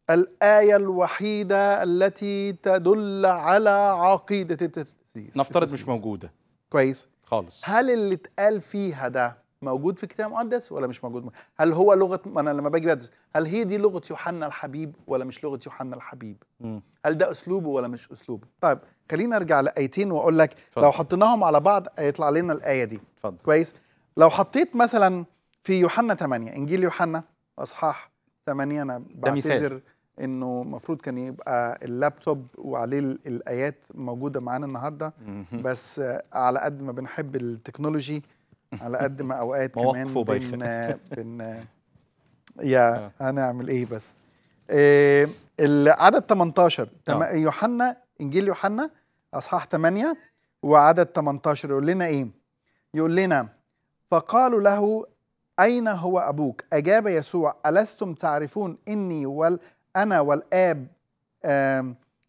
الايه الوحيده التي تدل على عقيده التسليس نفترض التسليس. مش موجوده كويس خالص هل اللي اتقال فيها ده موجود في الكتاب المقدس ولا مش موجود هل هو لغه انا لما باجي بدرس هل هي دي لغه يوحنا الحبيب ولا مش لغه يوحنا الحبيب هل ده اسلوبه ولا مش اسلوبه طيب خليني ارجع لايتين واقول لك لو حطيناهم على بعض هيطلع لنا الايه دي فضل. كويس لو حطيت مثلا في يوحنا 8 انجيل يوحنا اصحاح 8 انا بعتذر انه المفروض كان يبقى اللابتوب وعليه الايات موجوده معانا النهارده بس على قد ما بنحب التكنولوجي على قد ما اوقات كمان بن بن يا هنعمل آه. ايه بس إيه العدد 18 آه. تم... يوحنا انجيل يوحنا اصحاح 8 وعدد 18 يقول لنا ايه يقول لنا فقالوا له اين هو ابوك اجاب يسوع الستم تعرفون اني وال انا والاب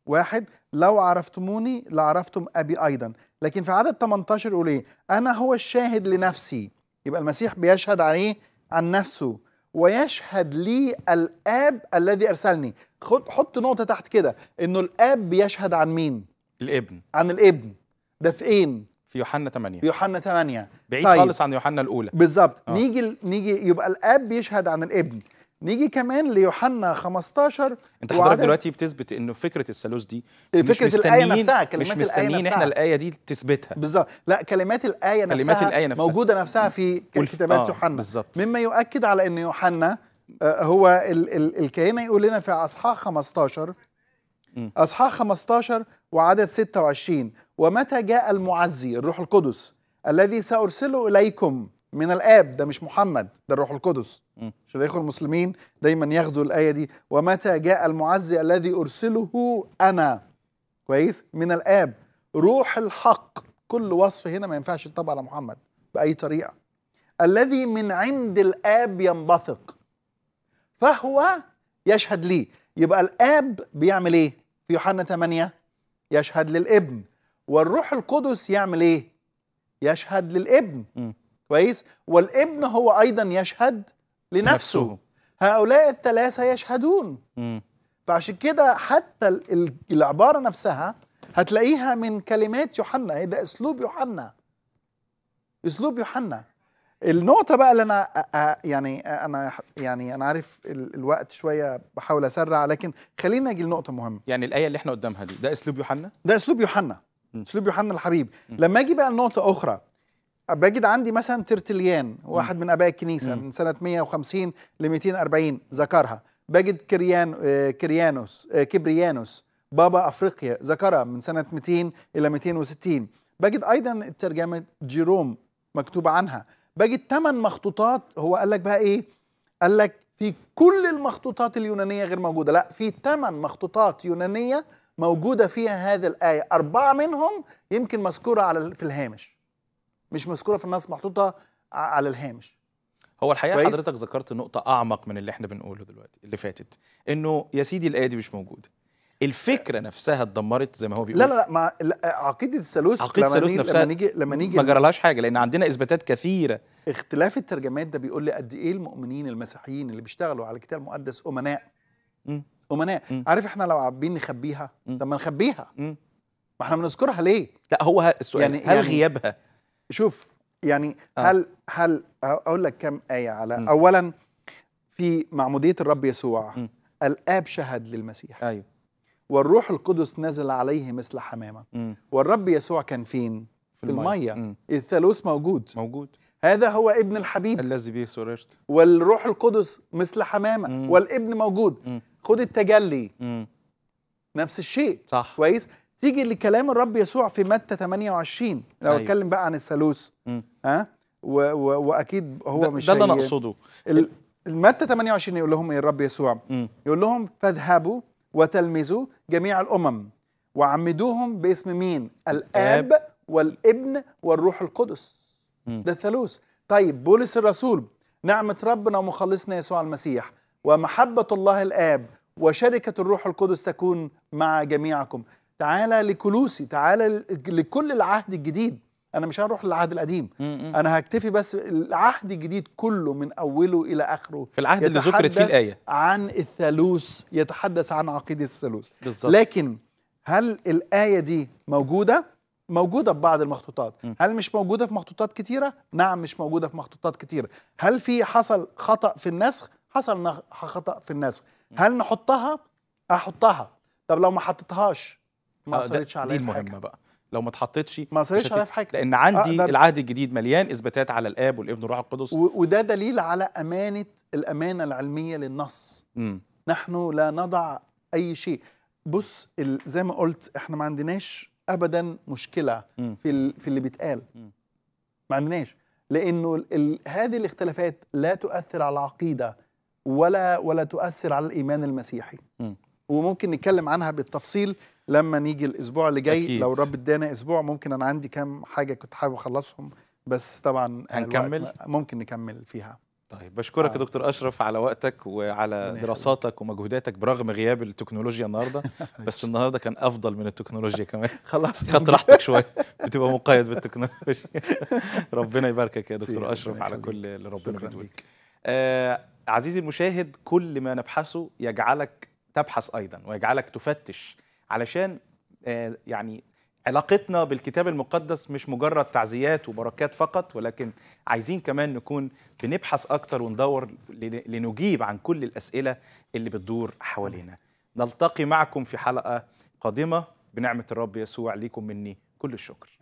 واحد لو عرفتموني لعرفتم ابي ايضا لكن في عدد 18 يقول ايه انا هو الشاهد لنفسي يبقى المسيح بيشهد عليه عن نفسه ويشهد لي الاب الذي ارسلني خد حط نقطه تحت كده انه الاب بيشهد عن مين الابن عن الابن ده في اين في يوحنا 8 في يوحنا 8 بعيد طيب. خالص عن يوحنا الاولى بالظبط آه. نيجي نيجي يبقى الاب بيشهد عن الابن نيجي كمان ليوحنا 15 انت حضرتك دلوقتي بتثبت انه فكره الثالوث دي إيه، مش فكره الايه نفسها كلمات مش مستنيين الآية نفسها. احنا الايه دي تثبتها بالظبط لا كلمات الايه نفسها كلمات الايه نفسها موجوده نفسها في كتابات آه، يوحنا بالظبط مما يؤكد على ان يوحنا آه، هو ال ال الكهنه يقول لنا في اصحاح 15 اصحاح 15 وعدد 26 ومتى جاء المعزي الروح القدس الذي سارسله اليكم من الآب ده مش محمد ده الروح القدس شيخ المسلمين دايما ياخدوا الآية دي ومتى جاء المعزي الذي أرسله أنا كويس من الآب روح الحق كل وصف هنا ما ينفعش يطبع على محمد بأي طريقة الذي من عند الآب ينبثق فهو يشهد ليه يبقى الآب بيعمل إيه في يوحنا 8 يشهد للابن والروح القدس يعمل إيه يشهد للابن م. كويس والابن هو ايضا يشهد لنفسه نفسه. هؤلاء الثلاثه يشهدون فعشان كده حتى العباره نفسها هتلاقيها من كلمات يوحنا ايه ده اسلوب يوحنا اسلوب يوحنا النقطه بقى اللي انا يعني انا يعني انا عارف الوقت شويه بحاول اسرع لكن خلينا اجي لنقطه مهمه يعني الايه اللي احنا قدامها دي ده اسلوب يوحنا ده اسلوب يوحنا اسلوب يوحنا الحبيب لما اجي بقى لنقطه اخرى بجد عندي مثلا ترتليان واحد من اباء الكنيسه من سنه 150 ل 240 ذكرها بجد كريان آه، كريانوس آه، كبريانوس بابا افريقيا ذكرها من سنه 200 الى 260 بجد ايضا الترجمه جيروم مكتوب عنها بجد ثمان مخطوطات هو قال لك بقى ايه قال لك في كل المخطوطات اليونانيه غير موجوده لا في ثمان مخطوطات يونانيه موجوده فيها هذه الايه اربعه منهم يمكن مذكوره على في الهامش مش مذكوره في النص محطوطه على الهامش هو الحقيقه كويس؟ حضرتك ذكرت نقطه اعمق من اللي احنا بنقوله دلوقتي اللي فاتت انه يا سيدي الايه دي مش موجوده الفكره نفسها اتدمرت زي ما هو بيقول لا لا لا ما عقيده الثالوث عقيده الثالوث نفسها لما نيجي لما نيجي ما جرالهاش حاجه لان عندنا اثباتات كثيره اختلاف الترجمات ده بيقول لي قد ايه المؤمنين المسيحيين اللي بيشتغلوا على الكتاب المقدس امناء م. امناء م. عارف احنا لو عابين نخبيها طب ما نخبيها ما احنا بنذكرها ليه لا هو السؤال يعني هل يعني غيابها شوف يعني آه. هل هل اقول لك كم ايه على م. اولا في معموديه الرب يسوع م. الاب شهد للمسيح ايوه والروح القدس نزل عليه مثل حمامه م. والرب يسوع كان فين في, في الميه, المية. الثالوث موجود موجود هذا هو ابن الحبيب الذي به سررت والروح القدس مثل حمامه م. والابن موجود م. خد التجلي م. نفس الشيء صح كويس تيجي لكلام الرب يسوع في متى 28 لو أيوة. اتكلم بقى عن الثالوث ها و و واكيد هو ده مش ده اللي انا اقصده متى 28 يقول لهم ايه الرب يسوع م. يقول لهم فاذهبوا وتلمذوا جميع الامم وعمدوهم باسم مين الاب والابن والروح القدس م. ده الثالوث طيب بولس الرسول نعمه ربنا ومخلصنا يسوع المسيح ومحبه الله الاب وشركه الروح القدس تكون مع جميعكم تعالى لكلوسي تعالى لكل العهد الجديد انا مش هروح للعهد القديم انا هكتفي بس العهد الجديد كله من اوله الى اخره في العهد اللي ذكرت فيه الايه عن الثالوث يتحدث عن عقيده الثالوث بالظبط لكن هل الايه دي موجوده موجوده في بعض المخطوطات م. هل مش موجوده في مخطوطات كتيره نعم مش موجوده في مخطوطات كتيره هل في حصل خطا في النسخ حصل خطا في النسخ هل نحطها احطها طب لو ما حطيتهاش ما آه، اثرتش عليا دي المهمه بقى لو ما اتحطتش ما اثرتش عليا في حاجه لان عندي آه العهد الجديد مليان اثباتات على الاب والابن والروح القدس وده دليل على امانه الامانه العلميه للنص م. نحن لا نضع اي شيء بص زي ما قلت احنا ما عندناش ابدا مشكله م. في في اللي بيتقال ما عندناش لانه ال هذه الاختلافات لا تؤثر على العقيده ولا ولا تؤثر على الايمان المسيحي م. وممكن نتكلم عنها بالتفصيل لما نيجي الاسبوع اللي جاي أكيد. لو رب ادانا اسبوع ممكن انا عندي كام حاجه كنت حابب اخلصهم بس طبعا هنكمل ممكن نكمل فيها طيب بشكرك آه. يا دكتور اشرف على وقتك وعلى دراساتك ومجهوداتك برغم غياب التكنولوجيا النهارده بس النهارده كان افضل من التكنولوجيا كمان خلاص خدت راحتك شويه بتبقى مقيد بالتكنولوجيا ربنا يباركك يا دكتور اشرف على كل اللي ربنا بيدولك آه عزيزي المشاهد كل ما نبحثه يجعلك تبحث أيضا ويجعلك تفتش علشان آه، يعني علاقتنا بالكتاب المقدس مش مجرد تعزيات وبركات فقط ولكن عايزين كمان نكون بنبحث أكتر وندور لنجيب عن كل الأسئلة اللي بتدور حوالينا نلتقي معكم في حلقة قادمة بنعمة الرب يسوع ليكم مني كل الشكر